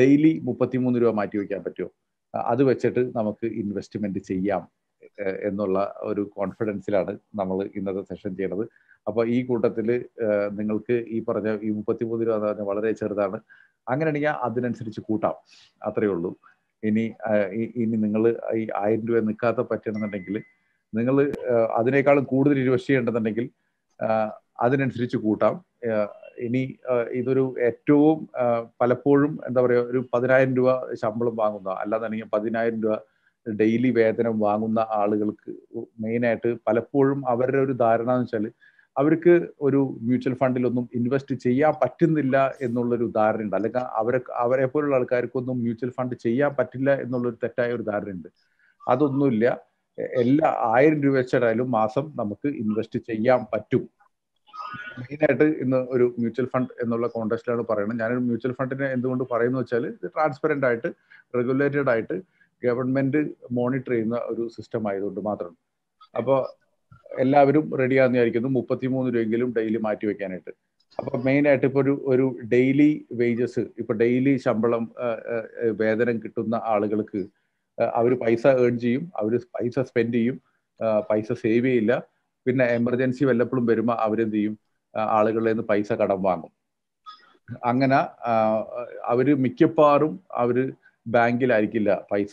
daily മുപ്പത്തിമൂന്ന് രൂപ മാറ്റി വയ്ക്കാൻ പറ്റുമോ അത് വെച്ചിട്ട് നമുക്ക് ഇൻവെസ്റ്റ്മെന്റ് ചെയ്യാം എന്നുള്ള ഒരു കോൺഫിഡൻസിലാണ് നമ്മൾ ഇന്നത്തെ സെഷൻ ചെയ്യണത് അപ്പോൾ ഈ കൂട്ടത്തിൽ നിങ്ങൾക്ക് ഈ പറഞ്ഞ ഈ മുപ്പത്തിമൂന്ന് രൂപ എന്ന് പറഞ്ഞാൽ വളരെ ചെറുതാണ് അങ്ങനെയാണെങ്കിൽ അതിനനുസരിച്ച് കൂട്ടാം അത്രയേ ഉള്ളൂ ഇനി ഇനി നിങ്ങൾ ഈ ആയിരം രൂപ നിൽക്കാത്ത പറ്റണമെന്നുണ്ടെങ്കിൽ നിങ്ങൾ അതിനേക്കാളും കൂടുതൽ ഇൻവെസ്റ്റ് ചെയ്യേണ്ടതുണ്ടെങ്കിൽ അതിനനുസരിച്ച് കൂട്ടാം ഇനി ഇതൊരു ഏറ്റവും പലപ്പോഴും എന്താ പറയുക ഒരു പതിനായിരം രൂപ ശമ്പളം വാങ്ങുന്ന അല്ലെങ്കിൽ പതിനായിരം രൂപ ഡെയിലി വേതനം വാങ്ങുന്ന ആളുകൾക്ക് മെയിനായിട്ട് പലപ്പോഴും അവരുടെ ഒരു ധാരണ എന്ന് വെച്ചാൽ അവർക്ക് ഒരു മ്യൂച്വൽ ഫണ്ടിലൊന്നും ഇൻവെസ്റ്റ് ചെയ്യാൻ പറ്റുന്നില്ല എന്നുള്ളൊരു ധാരണയുണ്ട് അല്ലെങ്കിൽ അവരെ അവരെ പോലുള്ള ആൾക്കാർക്കൊന്നും മ്യൂച്വൽ ഫണ്ട് ചെയ്യാൻ പറ്റില്ല എന്നുള്ളൊരു തെറ്റായ ഒരു ധാരണയുണ്ട് അതൊന്നുമില്ല എല്ലാ ആയിരം രൂപ വെച്ചിട്ടായാലും മാസം നമുക്ക് ഇൻവെസ്റ്റ് ചെയ്യാൻ പറ്റും മെയിനായിട്ട് ഇന്ന് ഒരു മ്യൂച്വൽ ഫണ്ട് എന്നുള്ള കോണ്ടസ്റ്റിലാണ് പറയുന്നത് ഞാനൊരു മ്യൂച്വൽ ഫണ്ടിനെ എന്തുകൊണ്ട് പറയുന്നു വെച്ചാൽ ഇത് ട്രാൻസ്പെറൻ്റ് ആയിട്ട് റെഗുലേറ്റഡ് ആയിട്ട് ഗവൺമെന്റ് മോണിറ്റർ ചെയ്യുന്ന ഒരു സിസ്റ്റം ആയതുകൊണ്ട് മാത്രം അപ്പോൾ എല്ലാവരും റെഡിയാന്ന് വിചാരിക്കുന്നു മുപ്പത്തിമൂന്ന് രൂപയെങ്കിലും ഡെയിലി മാറ്റി വെക്കാനായിട്ട് അപ്പൊ മെയിൻ ആയിട്ട് ഇപ്പൊ ഒരു ഒരു ഡെയിലി വേജസ് ഇപ്പൊ ഡെയിലി ശമ്പളം വേതനം കിട്ടുന്ന ആളുകൾക്ക് അവർ പൈസ ഏൺ ചെയ്യും അവർ പൈസ സ്പെൻഡ് ചെയ്യും പൈസ സേവ് ചെയ്യില്ല പിന്നെ എമർജൻസി വല്ലപ്പോഴും വരുമ്പോൾ അവരെന്ത് ചെയ്യും ആളുകളിൽ നിന്ന് പൈസ കടം വാങ്ങും അങ്ങനെ അവർ മിക്കപ്പാറും അവർ ബാങ്കിലായിരിക്കില്ല പൈസ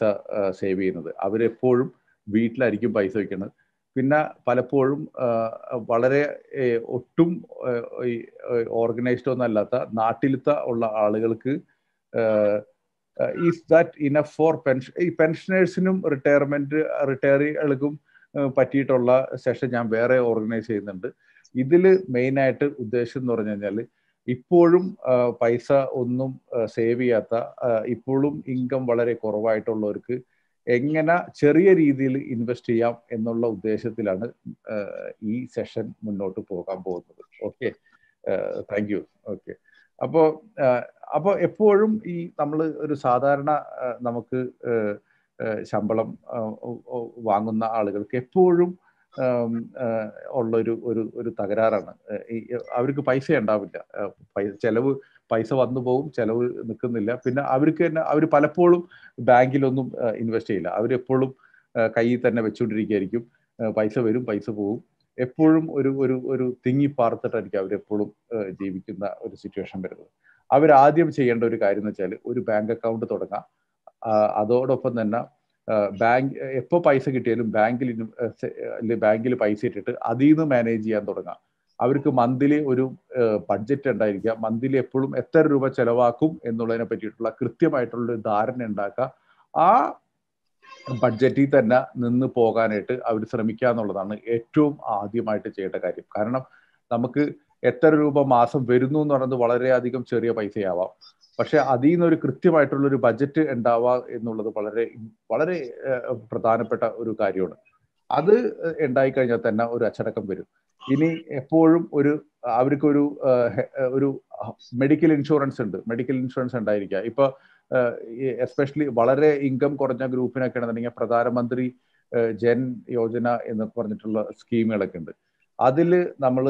സേവ് ചെയ്യുന്നത് അവരെപ്പോഴും വീട്ടിലായിരിക്കും പൈസ വയ്ക്കുന്നത് പിന്നെ പലപ്പോഴും വളരെ ഒട്ടും ഓർഗനൈസ്ഡ് ഒന്നല്ലാത്ത നാട്ടിലത്തെ ഉള്ള ആളുകൾക്ക് is that enough for pension ഈ പെൻഷനേഴ്സിനും റിട്ടയർമെന്റ് റിട്ടയറികൾക്കും പറ്റിയിട്ടുള്ള സെഷൻ ഞാൻ വേറെ ഓർഗനൈസ് ചെയ്യുന്നുണ്ട് ഇതിൽ മെയിനായിട്ട് ഉദ്ദേശം എന്ന് പറഞ്ഞു കഴിഞ്ഞാൽ ഇപ്പോഴും പൈസ ഒന്നും സേവ് ചെയ്യാത്ത ഇപ്പോഴും ഇൻകം വളരെ കുറവായിട്ടുള്ളവർക്ക് എങ്ങനെ ചെറിയ രീതിയിൽ ഇൻവെസ്റ്റ് ചെയ്യാം എന്നുള്ള ഉദ്ദേശത്തിലാണ് ഈ സെഷൻ മുന്നോട്ട് പോകാൻ പോകുന്നത് ഓക്കെ താങ്ക് യു ഓക്കെ അപ്പോ അപ്പോൾ എപ്പോഴും ഈ നമ്മൾ ഒരു സാധാരണ നമുക്ക് ശമ്പളം വാങ്ങുന്ന ആളുകൾക്ക് എപ്പോഴും ഉള്ളൊരു ഒരു ഒരു തകരാറാണ് അവർക്ക് പൈസ ഉണ്ടാവില്ല ചെലവ് പൈസ വന്നു പോകും ചെലവ് നിൽക്കുന്നില്ല പിന്നെ അവർക്ക് തന്നെ അവർ പലപ്പോഴും ബാങ്കിലൊന്നും ഇൻവെസ്റ്റ് ചെയ്യില്ല അവരെപ്പോഴും കയ്യിൽ തന്നെ വെച്ചുകൊണ്ടിരിക്കുകയായിരിക്കും പൈസ വരും പൈസ പോകും എപ്പോഴും ഒരു ഒരു ഒരു തിങ്ങി പാർത്തിട്ടായിരിക്കും അവരെപ്പോഴും ജീവിക്കുന്ന ഒരു സിറ്റുവേഷൻ വരുന്നത് അവരാദ്യം ചെയ്യേണ്ട ഒരു കാര്യം എന്ന് വെച്ചാൽ ഒരു ബാങ്ക് അക്കൗണ്ട് തുടങ്ങാം അതോടൊപ്പം തന്നെ ബാങ്ക് എപ്പോൾ പൈസ കിട്ടിയാലും ബാങ്കിൽ ബാങ്കിൽ പൈസ ഇട്ടിട്ട് അതിൽ നിന്ന് മാനേജ് ചെയ്യാൻ തുടങ്ങാം അവർക്ക് മന്ത്ലി ഒരു ബഡ്ജറ്റ് ഉണ്ടായിരിക്കുക മന്ത്ലി എപ്പോഴും എത്ര രൂപ ചെലവാക്കും എന്നുള്ളതിനെ പറ്റിയിട്ടുള്ള കൃത്യമായിട്ടുള്ള ധാരണ ഉണ്ടാക്കുക ആ ബഡ്ജറ്റിൽ തന്നെ നിന്ന് പോകാനായിട്ട് അവർ ശ്രമിക്കുക എന്നുള്ളതാണ് ഏറ്റവും ആദ്യമായിട്ട് ചെയ്യേണ്ട കാര്യം കാരണം നമുക്ക് എത്ര രൂപ മാസം വരുന്നു എന്ന് പറയുന്നത് വളരെയധികം ചെറിയ പൈസയാവാം പക്ഷെ അതിൽ നിന്നൊരു കൃത്യമായിട്ടുള്ള ഒരു ബജറ്റ് ഉണ്ടാവുക എന്നുള്ളത് വളരെ വളരെ പ്രധാനപ്പെട്ട ഒരു കാര്യമാണ് അത് ഉണ്ടായി കഴിഞ്ഞാൽ തന്നെ ഒരു അച്ചടക്കം വരും ഇനി എപ്പോഴും ഒരു അവർക്കൊരു ഒരു മെഡിക്കൽ ഇൻഷുറൻസ് ഉണ്ട് മെഡിക്കൽ ഇൻഷുറൻസ് ഉണ്ടായിരിക്കുക ഇപ്പൊ എസ്പെഷ്യലി വളരെ ഇൻകം കുറഞ്ഞ ഗ്രൂപ്പിനൊക്കെ ആണെന്നുണ്ടെങ്കിൽ പ്രധാനമന്ത്രി ജൻ യോജന എന്ന് പറഞ്ഞിട്ടുള്ള സ്കീമുകളൊക്കെ ഉണ്ട് അതിൽ നമ്മൾ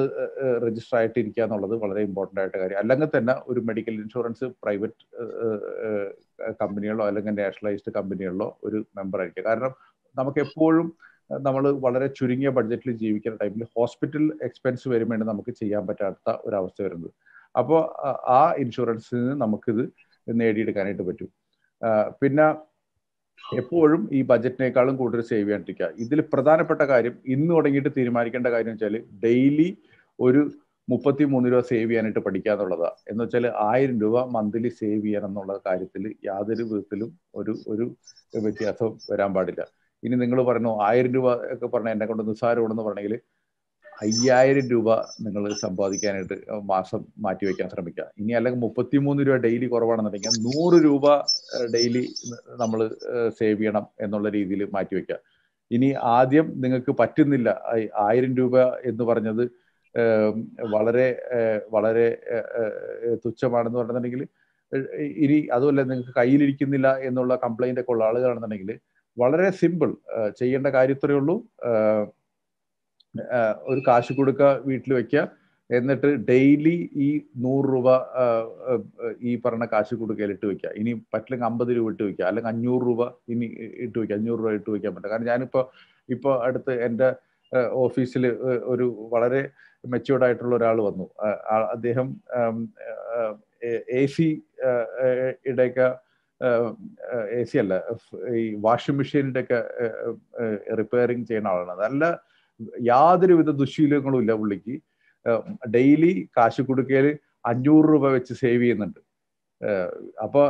രജിസ്റ്റർ ആയിട്ട് എന്നുള്ളത് വളരെ ഇമ്പോർട്ടൻ്റ് ആയിട്ട് കാര്യം അല്ലെങ്കിൽ തന്നെ ഒരു മെഡിക്കൽ ഇൻഷുറൻസ് പ്രൈവറ്റ് കമ്പനികളോ അല്ലെങ്കിൽ നാഷണലൈസ്ഡ് കമ്പനികളിലോ ഒരു മെമ്പർ ആയിരിക്കുക കാരണം നമുക്ക് എപ്പോഴും നമ്മൾ വളരെ ചുരുങ്ങിയ ബഡ്ജറ്റിൽ ജീവിക്കുന്ന ടൈമിൽ ഹോസ്പിറ്റൽ എക്സ്പെൻസ് വരും നമുക്ക് ചെയ്യാൻ പറ്റാത്ത ഒരു അവസ്ഥ വരുന്നത് അപ്പോൾ ആ ഇൻഷുറൻസിൽ നിന്ന് നമുക്കിത് നേടിയെടുക്കാനായിട്ട് പറ്റും പിന്നെ എപ്പോഴും ഈ ബജറ്റിനേക്കാളും കൂടുതൽ സേവ് ചെയ്യാണ്ടിരിക്കുക ഇതിൽ പ്രധാനപ്പെട്ട കാര്യം ഇന്ന് തുടങ്ങിയിട്ട് തീരുമാനിക്കേണ്ട കാര്യം വെച്ചാൽ ഡെയിലി ഒരു മുപ്പത്തി മൂന്ന് രൂപ സേവ് ചെയ്യാനായിട്ട് പഠിക്കുക എന്നുള്ളതാണ് എന്ന് വെച്ചാൽ ആയിരം രൂപ മന്ത്ലി സേവ് ചെയ്യണം എന്നുള്ള കാര്യത്തിൽ യാതൊരു വിധത്തിലും ഒരു ഒരു വ്യത്യാസം വരാൻ പാടില്ല ഇനി നിങ്ങൾ പറഞ്ഞു ആയിരം രൂപ ഒക്കെ പറഞ്ഞാൽ എന്നെ കൊണ്ട് നിസ്സാരമാണെന്ന് പറഞ്ഞെങ്കിൽ അയ്യായിരം രൂപ നിങ്ങൾ സമ്പാദിക്കാനായിട്ട് മാസം മാറ്റി വയ്ക്കാൻ ശ്രമിക്കുക ഇനി അല്ലെങ്കിൽ മുപ്പത്തിമൂന്ന് രൂപ ഡെയിലി കുറവാണെന്നുണ്ടെങ്കിൽ നൂറ് രൂപ ഡെയിലി നമ്മൾ സേവ് ചെയ്യണം എന്നുള്ള രീതിയിൽ മാറ്റി വയ്ക്കുക ഇനി ആദ്യം നിങ്ങൾക്ക് പറ്റുന്നില്ല ആയിരം രൂപ എന്ന് പറഞ്ഞത് വളരെ വളരെ തുച്ഛമാണെന്ന് പറഞ്ഞിട്ടുണ്ടെങ്കിൽ ഇനി അതുമല്ല നിങ്ങൾക്ക് കയ്യിലിരിക്കുന്നില്ല എന്നുള്ള കംപ്ലൈന്റ് ഒക്കെ ഉള്ള ആളുകളാണെന്നുണ്ടെങ്കിൽ വളരെ സിമ്പിൾ ചെയ്യേണ്ട കാര്യത്രേ ഉള്ളൂ ഒരു കാശ് കൊടുക്കുക വീട്ടിൽ വെക്കുക എന്നിട്ട് ഡെയിലി ഈ നൂറ് രൂപ ഈ പറഞ്ഞ കാശ് കൊടുക്കയിൽ ഇട്ട് വെക്കുക ഇനി പറ്റില്ലെങ്കിൽ അമ്പത് രൂപ ഇട്ട് വെക്കുക അല്ലെങ്കിൽ അഞ്ഞൂറ് രൂപ ഇനി ഇട്ട് വെക്കുക അഞ്ഞൂറ് രൂപ ഇട്ട് വെക്കാൻ പറ്റും കാരണം ഞാനിപ്പോൾ ഇപ്പൊ അടുത്ത് എന്റെ ഓഫീസിൽ ഒരു വളരെ മെച്ചുവേർഡ് ആയിട്ടുള്ള ഒരാൾ വന്നു അദ്ദേഹം എ സി ഇടയൊക്കെ എ സി അല്ല ഈ വാഷിംഗ് മെഷീനിന്റെ ഒക്കെ റിപ്പയറിങ് ചെയ്യുന്ന ആളാണ് നല്ല യാതൊരുവിധ ദുശീലങ്ങളും ഇല്ല പുള്ളിക്ക് ഡെയിലി കാശ് കൊടുക്കൽ അഞ്ഞൂറ് രൂപ വെച്ച് സേവ് ചെയ്യുന്നുണ്ട് അപ്പോൾ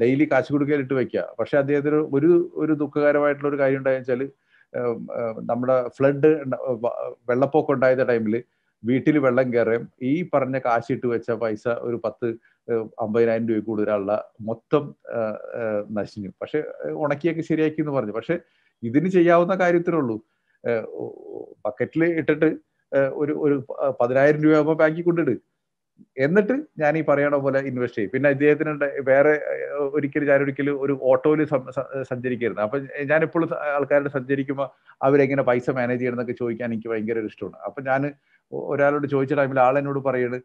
ഡെയിലി കാശ് കൊടുക്കലിട്ട് വെക്കുക പക്ഷെ അദ്ദേഹത്തിന് ഒരു ഒരു ദുഃഖകരമായിട്ടുള്ള ഒരു കാര്യം ഉണ്ടായെന്ന് വെച്ചാൽ നമ്മുടെ ഫ്ലഡ് വെള്ളപ്പൊക്കം ഉണ്ടായത് ടൈമിൽ വീട്ടിൽ വെള്ളം കയറുകയും ഈ പറഞ്ഞ കാശിട്ട് വെച്ച പൈസ ഒരു പത്ത് അമ്പതിനായിരം രൂപ കൂടുതലുള്ള മൊത്തം നശിഞ്ഞു പക്ഷെ ഉണക്കിയൊക്കെ ശരിയാക്കി എന്ന് പറഞ്ഞു പക്ഷെ ഇതിന് ചെയ്യാവുന്ന കാര്യത്തിനുള്ളൂ ബക്കറ്റിൽ ഇട്ടിട്ട് ഒരു ഒരു പതിനായിരം രൂപയാകുമ്പോൾ ബാങ്കിൽ കൊണ്ടിട്ട് എന്നിട്ട് ഞാൻ ഈ പറയണ പോലെ ഇൻവെസ്റ്റ് ചെയ്യും പിന്നെ ഇദ്ദേഹത്തിന് വേറെ ഒരിക്കലും ഞാനൊരിക്കലും ഒരു ഓട്ടോയിൽ സഞ്ചരിക്കരുത് അപ്പൊ ഞാൻ ആൾക്കാരെ സഞ്ചരിക്കുമ്പോൾ അവരെങ്ങനെ പൈസ മാനേജ് ചെയ്യണമെന്നൊക്കെ ചോദിക്കാൻ എനിക്ക് ഭയങ്കര ഇഷ്ടമാണ് അപ്പൊ ഞാൻ ഒരാളോട് ചോദിച്ച ടൈമിൽ ആളെന്നോട് പറയാണ്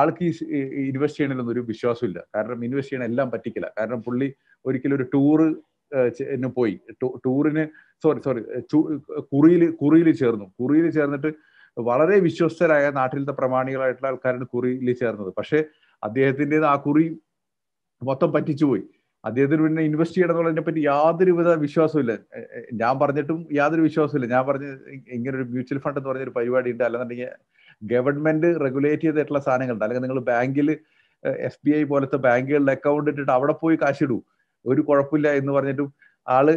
ആൾക്ക് ഈ ഇൻവെസ്റ്റ് ചെയ്യണമെന്നൊരു ഒരു വിശ്വാസമില്ല കാരണം ഇൻവെസ്റ്റ് ചെയ്യണ എല്ലാം പറ്റിക്കില്ല കാരണം പുള്ളി ഒരിക്കലും ഒരു ടൂറ് പോയി ടൂറിന് സോറി സോറി കുറിയിൽ കുറിയിൽ ചേർന്നു കുറിയിൽ ചേർന്നിട്ട് വളരെ വിശ്വസ്തരായ നാട്ടിലത്തെ പ്രമാണികളായിട്ടുള്ള ആൾക്കാരാണ് കുറിയിൽ ചേർന്നത് പക്ഷേ അദ്ദേഹത്തിൻ്റെ ആ കുറി മൊത്തം പോയി അദ്ദേഹത്തിന് പിന്നെ ഇൻവെസ്റ്റ് ചെയ്യണം എന്നുള്ളതിനെ പറ്റി യാതൊരുവിധ വിശ്വാസമില്ല ഞാൻ പറഞ്ഞിട്ടും യാതൊരു വിശ്വാസമില്ല ഞാൻ പറഞ്ഞ ഇങ്ങനെ ഒരു മ്യൂച്വൽ ഫണ്ട് എന്ന് പറഞ്ഞൊരു പരിപാടി ഉണ്ട് അല്ലെന്നുണ്ടെങ്കിൽ ഗവൺമെന്റ് റെഗുലേറ്റ് ചെയ്തിട്ടുള്ള സാധനങ്ങളുണ്ട് അല്ലെങ്കിൽ നിങ്ങൾ ബാങ്കിൽ എസ് ബി ഐ പോലത്തെ ബാങ്കുകളിൽ അക്കൗണ്ട് ഇട്ടിട്ട് അവിടെ പോയി കാശിടൂ ഒരു കുഴപ്പമില്ല എന്ന് പറഞ്ഞിട്ടും ആള്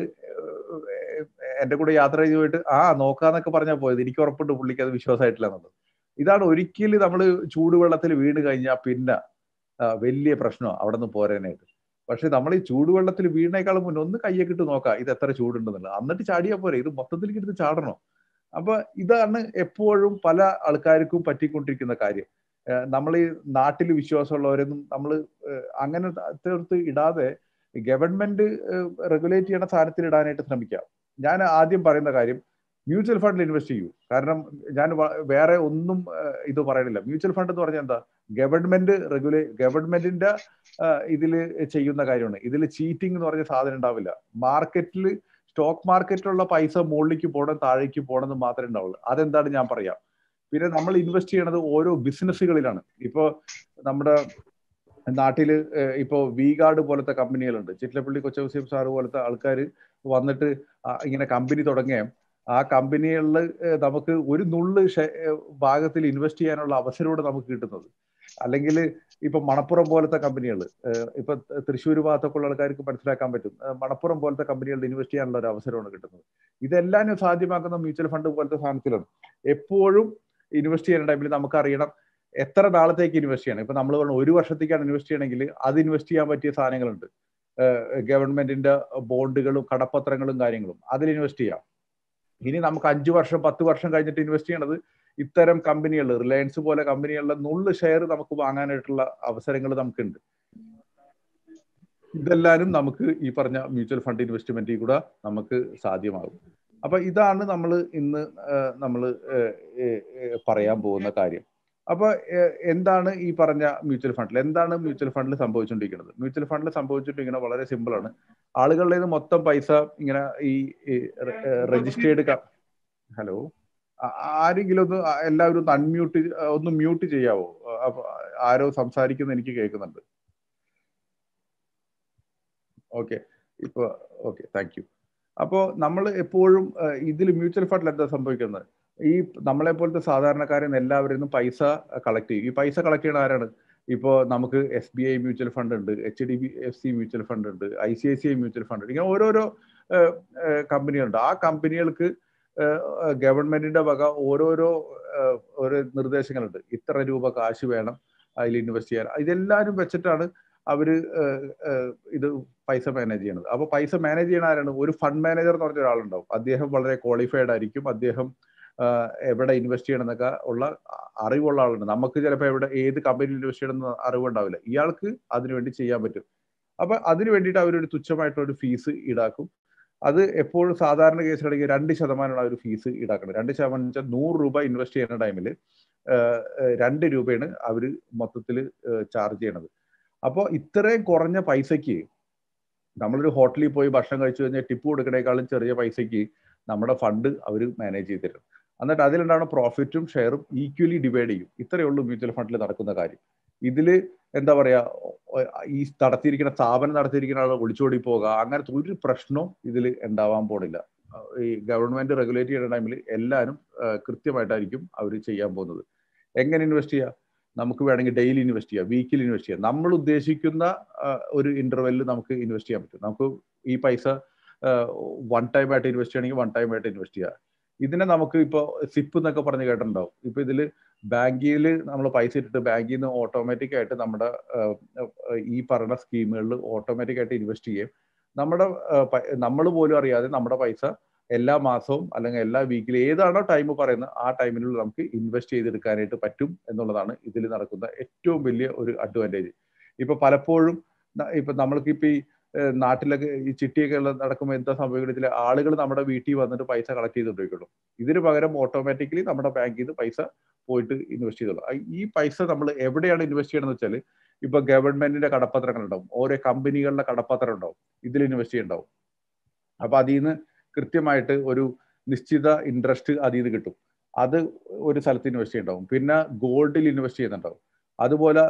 എന്റെ കൂടെ യാത്ര ചെയ്തു പോയിട്ട് ആ നോക്കാന്നൊക്കെ പറഞ്ഞാൽ പോയത് എനിക്ക് ഉറപ്പുണ്ട് പുള്ളിക്ക് അത് വിശ്വാസമായിട്ടില്ല എന്നുള്ളത് ഇതാണ് ഒരിക്കലും നമ്മൾ ചൂടുവെള്ളത്തിൽ വീണ് കഴിഞ്ഞാൽ പിന്നെ വലിയ പ്രശ്നമാണ് അവിടെ നിന്ന് പോരാനായിട്ട് പക്ഷെ നമ്മൾ ഈ ചൂടുവെള്ളത്തിൽ വീണേക്കാളും മുന്നേ ഒന്ന് കയ്യൊക്കെ ഇട്ട് നോക്കാം ഇത് എത്ര ചൂടുണ്ടെന്നുള്ളത് എന്നിട്ട് ചാടിയാൽ പോരെ ഇത് മൊത്തത്തിലേക്ക് എടുത്ത് ചാടണോ അപ്പൊ ഇതാണ് എപ്പോഴും പല ആൾക്കാർക്കും പറ്റിക്കൊണ്ടിരിക്കുന്ന കാര്യം നമ്മൾ ഈ നാട്ടിൽ വിശ്വാസമുള്ളവരൊന്നും നമ്മൾ അങ്ങനെ തീർത്ത് ഇടാതെ ഗവൺമെന്റ് റെഗുലേറ്റ് ചെയ്യണ സാധനത്തിൽ ഇടാനായിട്ട് ശ്രമിക്കാം ഞാൻ ആദ്യം പറയുന്ന കാര്യം മ്യൂച്വൽ ഫണ്ടിൽ ഇൻവെസ്റ്റ് ചെയ്യൂ കാരണം ഞാൻ വേറെ ഒന്നും ഇത് പറയണില്ല മ്യൂച്വൽ ഫണ്ട് എന്ന് പറഞ്ഞാൽ എന്താ ഗവൺമെന്റ് റെഗുലേ ഗവൺമെന്റിന്റെ ഇതിൽ ചെയ്യുന്ന കാര്യമാണ് ഇതിൽ ചീറ്റിംഗ് എന്ന് പറഞ്ഞ സാധനം ഉണ്ടാവില്ല മാർക്കറ്റിൽ സ്റ്റോക്ക് മാർക്കറ്റിലുള്ള പൈസ മുകളിലേക്ക് പോകണം താഴേക്ക് പോകണമെന്ന് എന്ന് മാത്രമേ ഉണ്ടാവുള്ളൂ അതെന്താണ് ഞാൻ പറയാം പിന്നെ നമ്മൾ ഇൻവെസ്റ്റ് ചെയ്യണത് ഓരോ ബിസിനസ്സുകളിലാണ് ഇപ്പോൾ നമ്മുടെ നാട്ടിൽ ഇപ്പോൾ വി ഗാർഡ് പോലത്തെ കമ്പനികളുണ്ട് ചിറ്റലപ്പള്ളി കൊച്ചൗസ്യം സാറ് പോലത്തെ ആൾക്കാർ വന്നിട്ട് ഇങ്ങനെ കമ്പനി തുടങ്ങിയ ആ കമ്പനികളിൽ നമുക്ക് ഒരു നുള്ള് ഭാഗത്തിൽ ഇൻവെസ്റ്റ് ചെയ്യാനുള്ള അവസരമാണ് നമുക്ക് കിട്ടുന്നത് അല്ലെങ്കിൽ ഇപ്പൊ മണപ്പുറം പോലത്തെ കമ്പനികൾ ഇപ്പൊ തൃശ്ശൂർ ഉള്ള ആൾക്കാർക്ക് മനസ്സിലാക്കാൻ പറ്റും മണപ്പുറം പോലത്തെ കമ്പനികളിൽ ഇൻവെസ്റ്റ് ചെയ്യാനുള്ള ഒരു അവസരമാണ് കിട്ടുന്നത് ഇതെല്ലാം സാധ്യമാക്കുന്ന മ്യൂച്വൽ ഫണ്ട് പോലത്തെ സാധനത്തിലാണ് എപ്പോഴും ഇൻവെസ്റ്റ് ചെയ്യുന്ന ടൈമിൽ നമുക്ക് അറിയണം എത്ര നാളത്തേക്ക് ഇൻവെസ്റ്റ് ചെയ്യണം ഇപ്പൊ നമ്മൾ പറഞ്ഞു ഒരു വർഷത്തേക്കാണ് ഇൻവെസ്റ്റ് ചെയ്യണമെങ്കിൽ അത് ഇൻവെസ്റ്റ് ചെയ്യാൻ പറ്റിയ സാധനങ്ങളുണ്ട് ഗവൺമെന്റിന്റെ ബോണ്ടുകളും കടപ്പത്രങ്ങളും കാര്യങ്ങളും അതിൽ ഇൻവെസ്റ്റ് ചെയ്യാം ഇനി നമുക്ക് അഞ്ചു വർഷം പത്ത് വർഷം കഴിഞ്ഞിട്ട് ഇൻവെസ്റ്റ് ചെയ്യണത് ഇത്തരം കമ്പനികളിൽ റിലയൻസ് പോലെ കമ്പനികളിലെ നുള്ള് ഷെയർ നമുക്ക് വാങ്ങാനായിട്ടുള്ള അവസരങ്ങൾ നമുക്കുണ്ട് ഇതെല്ലാവരും നമുക്ക് ഈ പറഞ്ഞ മ്യൂച്വൽ ഫണ്ട് ഇൻവെസ്റ്റ്മെന്റിൽ കൂടെ നമുക്ക് സാധ്യമാകും അപ്പൊ ഇതാണ് നമ്മൾ ഇന്ന് നമ്മൾ പറയാൻ പോകുന്ന കാര്യം അപ്പോൾ എന്താണ് ഈ പറഞ്ഞ മ്യൂച്വൽ ഫണ്ടിൽ എന്താണ് മ്യൂച്വൽ ഫണ്ടിൽ സംഭവിച്ചുകൊണ്ടിരിക്കുന്നത് മ്യൂച്വൽ ഫണ്ടിൽ സംഭവിച്ചുകൊണ്ടിരിക്കുന്നത് വളരെ സിമ്പിൾ ആണ് ആളുകളുടെ മൊത്തം പൈസ ഇങ്ങനെ ഈ രജിസ്റ്റേർഡ് ഹലോ ആരെങ്കിലും ഒന്ന് എല്ലാവരും ഒന്ന് അൺമ്യൂട്ട് ഒന്ന് മ്യൂട്ട് ചെയ്യാവോ ആരോ സംസാരിക്കുന്ന എനിക്ക് കേൾക്കുന്നുണ്ട് ഓക്കെ ഇപ്പൊ ഓക്കെ താങ്ക് യു അപ്പോൾ നമ്മൾ എപ്പോഴും ഇതിൽ മ്യൂച്വൽ ഫണ്ടിൽ എന്താ സംഭവിക്കുന്നത് ഈ നമ്മളെ പോലത്തെ സാധാരണക്കാരിൽ നിന്ന് എല്ലാവരിൽ നിന്നും പൈസ കളക്ട് ചെയ്യും ഈ പൈസ കളക്ട് ചെയ്യുന്ന ആരാണ് ഇപ്പോൾ നമുക്ക് S B I mutual fund ഉണ്ട് H D B F C mutual fund ഉണ്ട് I C I C I mutual fund ഉണ്ട് ഇങ്ങനെ ഓരോരോ കമ്പനികളുണ്ട് ആ കമ്പനികൾക്ക് ഗവൺമെന്റിന്റെ വക ഓരോരോ ഓരോ നിർദ്ദേശങ്ങളുണ്ട് ഇത്ര രൂപ കാശ് വേണം അതിൽ ഇൻവെസ്റ്റ് ചെയ്യാൻ ഇതെല്ലാവരും വെച്ചിട്ടാണ് അവർ ഇത് പൈസ മാനേജ് ചെയ്യണത് അപ്പോൾ പൈസ മാനേജ് ചെയ്യണ ആരാണ് ഒരു ഫണ്ട് മാനേജർ എന്ന് പറഞ്ഞ ഒരാളുണ്ടാവും അദ്ദേഹം വളരെ ക്വാളിഫൈഡ് ആയിരിക്കും അദ്ദേഹം എവിടെ ഇൻവെസ്റ്റ് ചെയ്യണം എന്നൊക്കെ ഉള്ള അറിവുള്ള ആളുണ്ട് നമുക്ക് ചിലപ്പോൾ എവിടെ ഏത് കമ്പനിയിൽ ഇൻവെസ്റ്റ് ചെയ്യണം എന്ന് അറിവുണ്ടാവില്ല ഇയാൾക്ക് അതിനുവേണ്ടി ചെയ്യാൻ പറ്റും അപ്പൊ അതിനു വേണ്ടിയിട്ട് അവരൊരു തുച്ഛമായിട്ടുള്ള ഒരു ഫീസ് ഈടാക്കും അത് എപ്പോഴും സാധാരണ കേസിലാണെങ്കിൽ രണ്ട് ശതമാനമാണ് അവർ ഫീസ് ഈടാക്കുന്നത് രണ്ട് ശതമാനം വെച്ചാൽ നൂറ് രൂപ ഇൻവെസ്റ്റ് ചെയ്യുന്ന ടൈമിൽ രണ്ട് രൂപയാണ് അവർ മൊത്തത്തിൽ ചാർജ് ചെയ്യണത് അപ്പോൾ ഇത്രയും കുറഞ്ഞ പൈസയ്ക്ക് നമ്മളൊരു ഹോട്ടലിൽ പോയി ഭക്ഷണം കഴിച്ചു കഴിഞ്ഞാൽ ടിപ്പ് കൊടുക്കണേക്കാളും ചെറിയ പൈസയ്ക്ക് നമ്മുടെ ഫണ്ട് അവർ മാനേജ് ചെയ്ത് തരും എന്നിട്ട് അതിലുണ്ടാവുന്ന പ്രോഫിറ്റും ഷെയറും ഈക്വലി ഡിവൈഡ് ചെയ്യും ഇത്രയേ ഉള്ളൂ മ്യൂച്വൽ ഫണ്ടിൽ നടക്കുന്ന കാര്യം ഇതിൽ എന്താ പറയുക ഈ നടത്തിയിരിക്കുന്ന സ്ഥാപനം നടത്തിയിരിക്കുന്ന ആൾ ഒളിച്ചോടി പോകുക അങ്ങനത്തെ ഒരു പ്രശ്നവും ഇതിൽ ഉണ്ടാവാൻ പോണില്ല ഈ ഗവൺമെന്റ് റെഗുലേറ്റ് ചെയ്യുന്ന ടൈമിൽ എല്ലാവരും കൃത്യമായിട്ടായിരിക്കും അവർ ചെയ്യാൻ പോകുന്നത് എങ്ങനെ ഇൻവെസ്റ്റ് ചെയ്യുക നമുക്ക് വേണമെങ്കിൽ ഡെയിലി ഇൻവെസ്റ്റ് ചെയ്യാം വീക്കിൽ ഇൻവെസ്റ്റ് ചെയ്യാം നമ്മൾ ഉദ്ദേശിക്കുന്ന ഒരു ഇന്റർവെല്ലിൽ നമുക്ക് ഇൻവെസ്റ്റ് ചെയ്യാൻ പറ്റും നമുക്ക് ഈ പൈസ വൺ ടൈം ആയിട്ട് ഇൻവെസ്റ്റ് ചെയ്യണമെങ്കിൽ വൺ ടൈം ആയിട്ട് ഇൻവെസ്റ്റ് ചെയ്യാം ഇതിനെ നമുക്ക് ഇപ്പോൾ സിപ്പ് എന്നൊക്കെ പറഞ്ഞ് കേട്ടിട്ടുണ്ടാവും ഇപ്പൊ ഇതിൽ ബാങ്കിൽ നമ്മൾ പൈസ ഇട്ടിട്ട് ബാങ്കിൽ നിന്ന് ഓട്ടോമാറ്റിക് ആയിട്ട് നമ്മുടെ ഈ പറഞ്ഞ സ്കീമുകളിൽ ഓട്ടോമാറ്റിക് ആയിട്ട് ഇൻവെസ്റ്റ് ചെയ്യും നമ്മുടെ നമ്മൾ പോലും അറിയാതെ നമ്മുടെ പൈസ എല്ലാ മാസവും അല്ലെങ്കിൽ എല്ലാ വീക്കിലും ഏതാണോ ടൈം പറയുന്നത് ആ ടൈമിനുള്ളിൽ നമുക്ക് ഇൻവെസ്റ്റ് ചെയ്തെടുക്കാനായിട്ട് പറ്റും എന്നുള്ളതാണ് ഇതിൽ നടക്കുന്ന ഏറ്റവും വലിയ ഒരു അഡ്വാൻറ്റേജ് ഇപ്പൊ പലപ്പോഴും ഇപ്പൊ നമ്മൾക്ക് ഇപ്പൊ ഈ നാട്ടിലൊക്കെ ഈ ചിട്ടിയൊക്കെ ഉള്ള നടക്കുമ്പോൾ എന്താ സംഭവിക്കുന്നത് ആളുകൾ നമ്മുടെ വീട്ടിൽ വന്നിട്ട് പൈസ കളക്ട് ചെയ്തുകൊണ്ടിരിക്കുള്ളൂ ഇതിന് പകരം ഓട്ടോമാറ്റിക്കലി നമ്മുടെ ബാങ്കിൽ നിന്ന് പൈസ പോയിട്ട് ഇൻവെസ്റ്റ് ചെയ്തോളൂ ഈ പൈസ നമ്മൾ എവിടെയാണ് ഇൻവെസ്റ്റ് ചെയ്യണമെന്ന് വെച്ചാൽ ഇപ്പൊ ഗവൺമെന്റിന്റെ കടപ്പത്രങ്ങൾ ഉണ്ടാവും ഓരോ കമ്പനികളുടെ കടപ്പത്രം ഉണ്ടാവും ഇതിൽ ഇൻവെസ്റ്റ് ചെയ്യണ്ടാവും അപ്പൊ അതിൽ നിന്ന് കൃത്യമായിട്ട് ഒരു നിശ്ചിത ഇൻട്രസ്റ്റ് അതിൽ നിന്ന് കിട്ടും അത് ഒരു സ്ഥലത്ത് ഇൻവെസ്റ്റ് ചെയ്യുന്നുണ്ടാവും പിന്നെ ഗോൾഡിൽ ഇൻവെസ്റ്റ് ചെയ്യുന്നുണ്ടാവും അതുപോലെ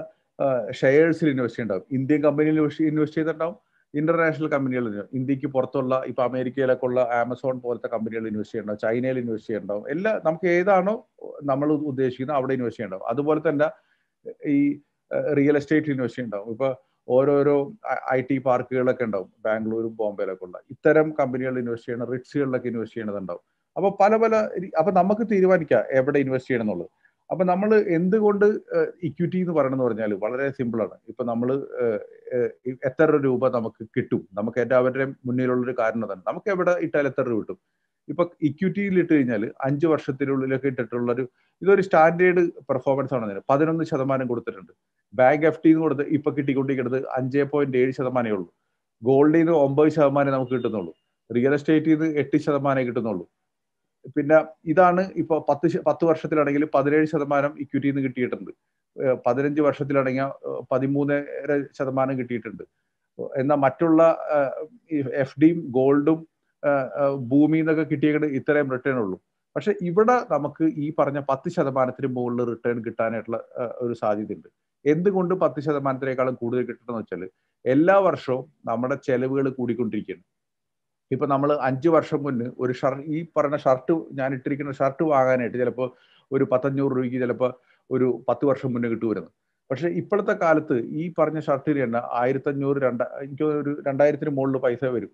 ഷെയർസിൽ ഇൻവെസ്റ്റ് ചെയ്യുന്നുണ്ടാവും ഇന്ത്യൻ കമ്പനിയിൽ ഇൻവെസ്റ്റ് ചെയ്യുന്നുണ്ടാവും ഇന്റർനാഷണൽ കമ്പനികൾ ഇന്ത്യക്ക് പുറത്തുള്ള ഇപ്പൊ അമേരിക്കയിലൊക്കെ ഉള്ള ആമസോൺ പോലത്തെ കമ്പനികൾ ഇൻവെസ്റ്റ് ചെയ്യണ്ടാവും ചൈനയിൽ ഇൻവെസ്റ്റ് ചെയ്യണ്ടാവും എല്ലാ നമുക്ക് ഏതാണോ നമ്മൾ ഉദ്ദേശിക്കുന്നത് അവിടെ ഇൻവെസ്റ്റ് ചെയ്യണ്ടാവും അതുപോലെ തന്നെ ഈ റിയൽ എസ്റ്റേറ്റ് ഇൻവെസ്റ്റ് ചെയ്യണ്ടാവും ഇപ്പൊ ഓരോരോ ഐ ടി പാർക്കുകളൊക്കെ ഉണ്ടാവും ബാംഗ്ലൂരും ബോംബെയിലൊക്കെ ഉള്ള ഇത്തരം കമ്പനികൾ ഇൻവെസ്റ്റ് ചെയ്യണം റിട്സുകളിലൊക്കെ ഇൻവെസ്റ്റ് ചെയ്യണതുണ്ടാവും അപ്പൊ പല പല അപ്പൊ നമുക്ക് തീരുമാനിക്കാം എവിടെ ഇൻവെസ്റ്റ് ചെയ്യണം എന്നുള്ളത് അപ്പൊ നമ്മൾ എന്തുകൊണ്ട് ഇക്വിറ്റി എന്ന് പറയണമെന്ന് പറഞ്ഞാൽ വളരെ സിമ്പിളാണ് ഇപ്പൊ നമ്മൾ എത്ര രൂപ നമുക്ക് കിട്ടും നമുക്ക് മുന്നിലുള്ള മുന്നിലുള്ളൊരു കാരണം തന്നെ നമുക്ക് എവിടെ ഇട്ടാൽ എത്ര രൂപ കിട്ടും ഇപ്പൊ ഇക്വിറ്റിയിൽ ഇട്ട് കഴിഞ്ഞാൽ അഞ്ച് വർഷത്തിനുള്ളിലൊക്കെ ഇട്ടിട്ടുള്ള ഒരു ഇതൊരു സ്റ്റാൻഡേർഡ് പെർഫോമൻസ് ആണ് പതിനൊന്ന് ശതമാനം കൊടുത്തിട്ടുണ്ട് ബാങ്ക് എഫ് ടി എന്ന് കൊടുത്ത് ഇപ്പൊ കിട്ടിക്കൊണ്ടിരിക്കുന്നത് അഞ്ച് പോയിന്റ് ഏഴ് ശതമാനമേ ഉള്ളൂ ഗോൾഡിൽ നിന്ന് ഒമ്പത് ശതമാനം നമുക്ക് കിട്ടുന്നുള്ളൂ റിയൽ എസ്റ്റേറ്റിൽ നിന്ന് എട്ട് ശതമാനമേ കിട്ടുന്നുള്ളൂ പിന്നെ ഇതാണ് ഇപ്പൊ പത്ത് പത്ത് വർഷത്തിലാണെങ്കിൽ പതിനേഴ് ശതമാനം ഇക്വിറ്റിയിൽ നിന്ന് കിട്ടിയിട്ടുണ്ട് പതിനഞ്ച് വർഷത്തിലാണെങ്കിൽ പതിമൂന്നര ശതമാനം കിട്ടിയിട്ടുണ്ട് എന്നാൽ മറ്റുള്ള എഫ് ഡിയും ഗോൾഡും ഭൂമി എന്നൊക്കെ കിട്ടിയേക്കുന്നത് ഇത്രയും റിട്ടേൺ ഉള്ളൂ പക്ഷെ ഇവിടെ നമുക്ക് ഈ പറഞ്ഞ പത്ത് ശതമാനത്തിന് മുകളിൽ റിട്ടേൺ കിട്ടാനായിട്ടുള്ള ഒരു സാധ്യത ഉണ്ട് എന്തുകൊണ്ട് പത്ത് ശതമാനത്തിനേക്കാളും കൂടുതൽ കിട്ടണമെന്ന് വെച്ചാൽ എല്ലാ വർഷവും നമ്മുടെ ചെലവുകൾ കൂടിക്കൊണ്ടിരിക്കുകയാണ് ഇപ്പൊ നമ്മൾ അഞ്ചു വർഷം മുന്ന് ഒരു ഷർ ഈ പറഞ്ഞ ഷർട്ട് ഞാൻ ഇട്ടിരിക്കുന്ന ഷർട്ട് വാങ്ങാനായിട്ട് ചിലപ്പോൾ ഒരു പത്തഞ്ഞൂറ് രൂപയ്ക്ക് ചിലപ്പോൾ ഒരു പത്ത് വർഷം മുന്നേ കിട്ടുമായിരുന്നു പക്ഷെ ഇപ്പോഴത്തെ കാലത്ത് ഈ പറഞ്ഞ ഷർട്ടിന് തന്നെ ആയിരത്തഞ്ഞൂറ് രണ്ട എനിക്ക് ഒരു രണ്ടായിരത്തിന് മുകളിൽ പൈസ വരും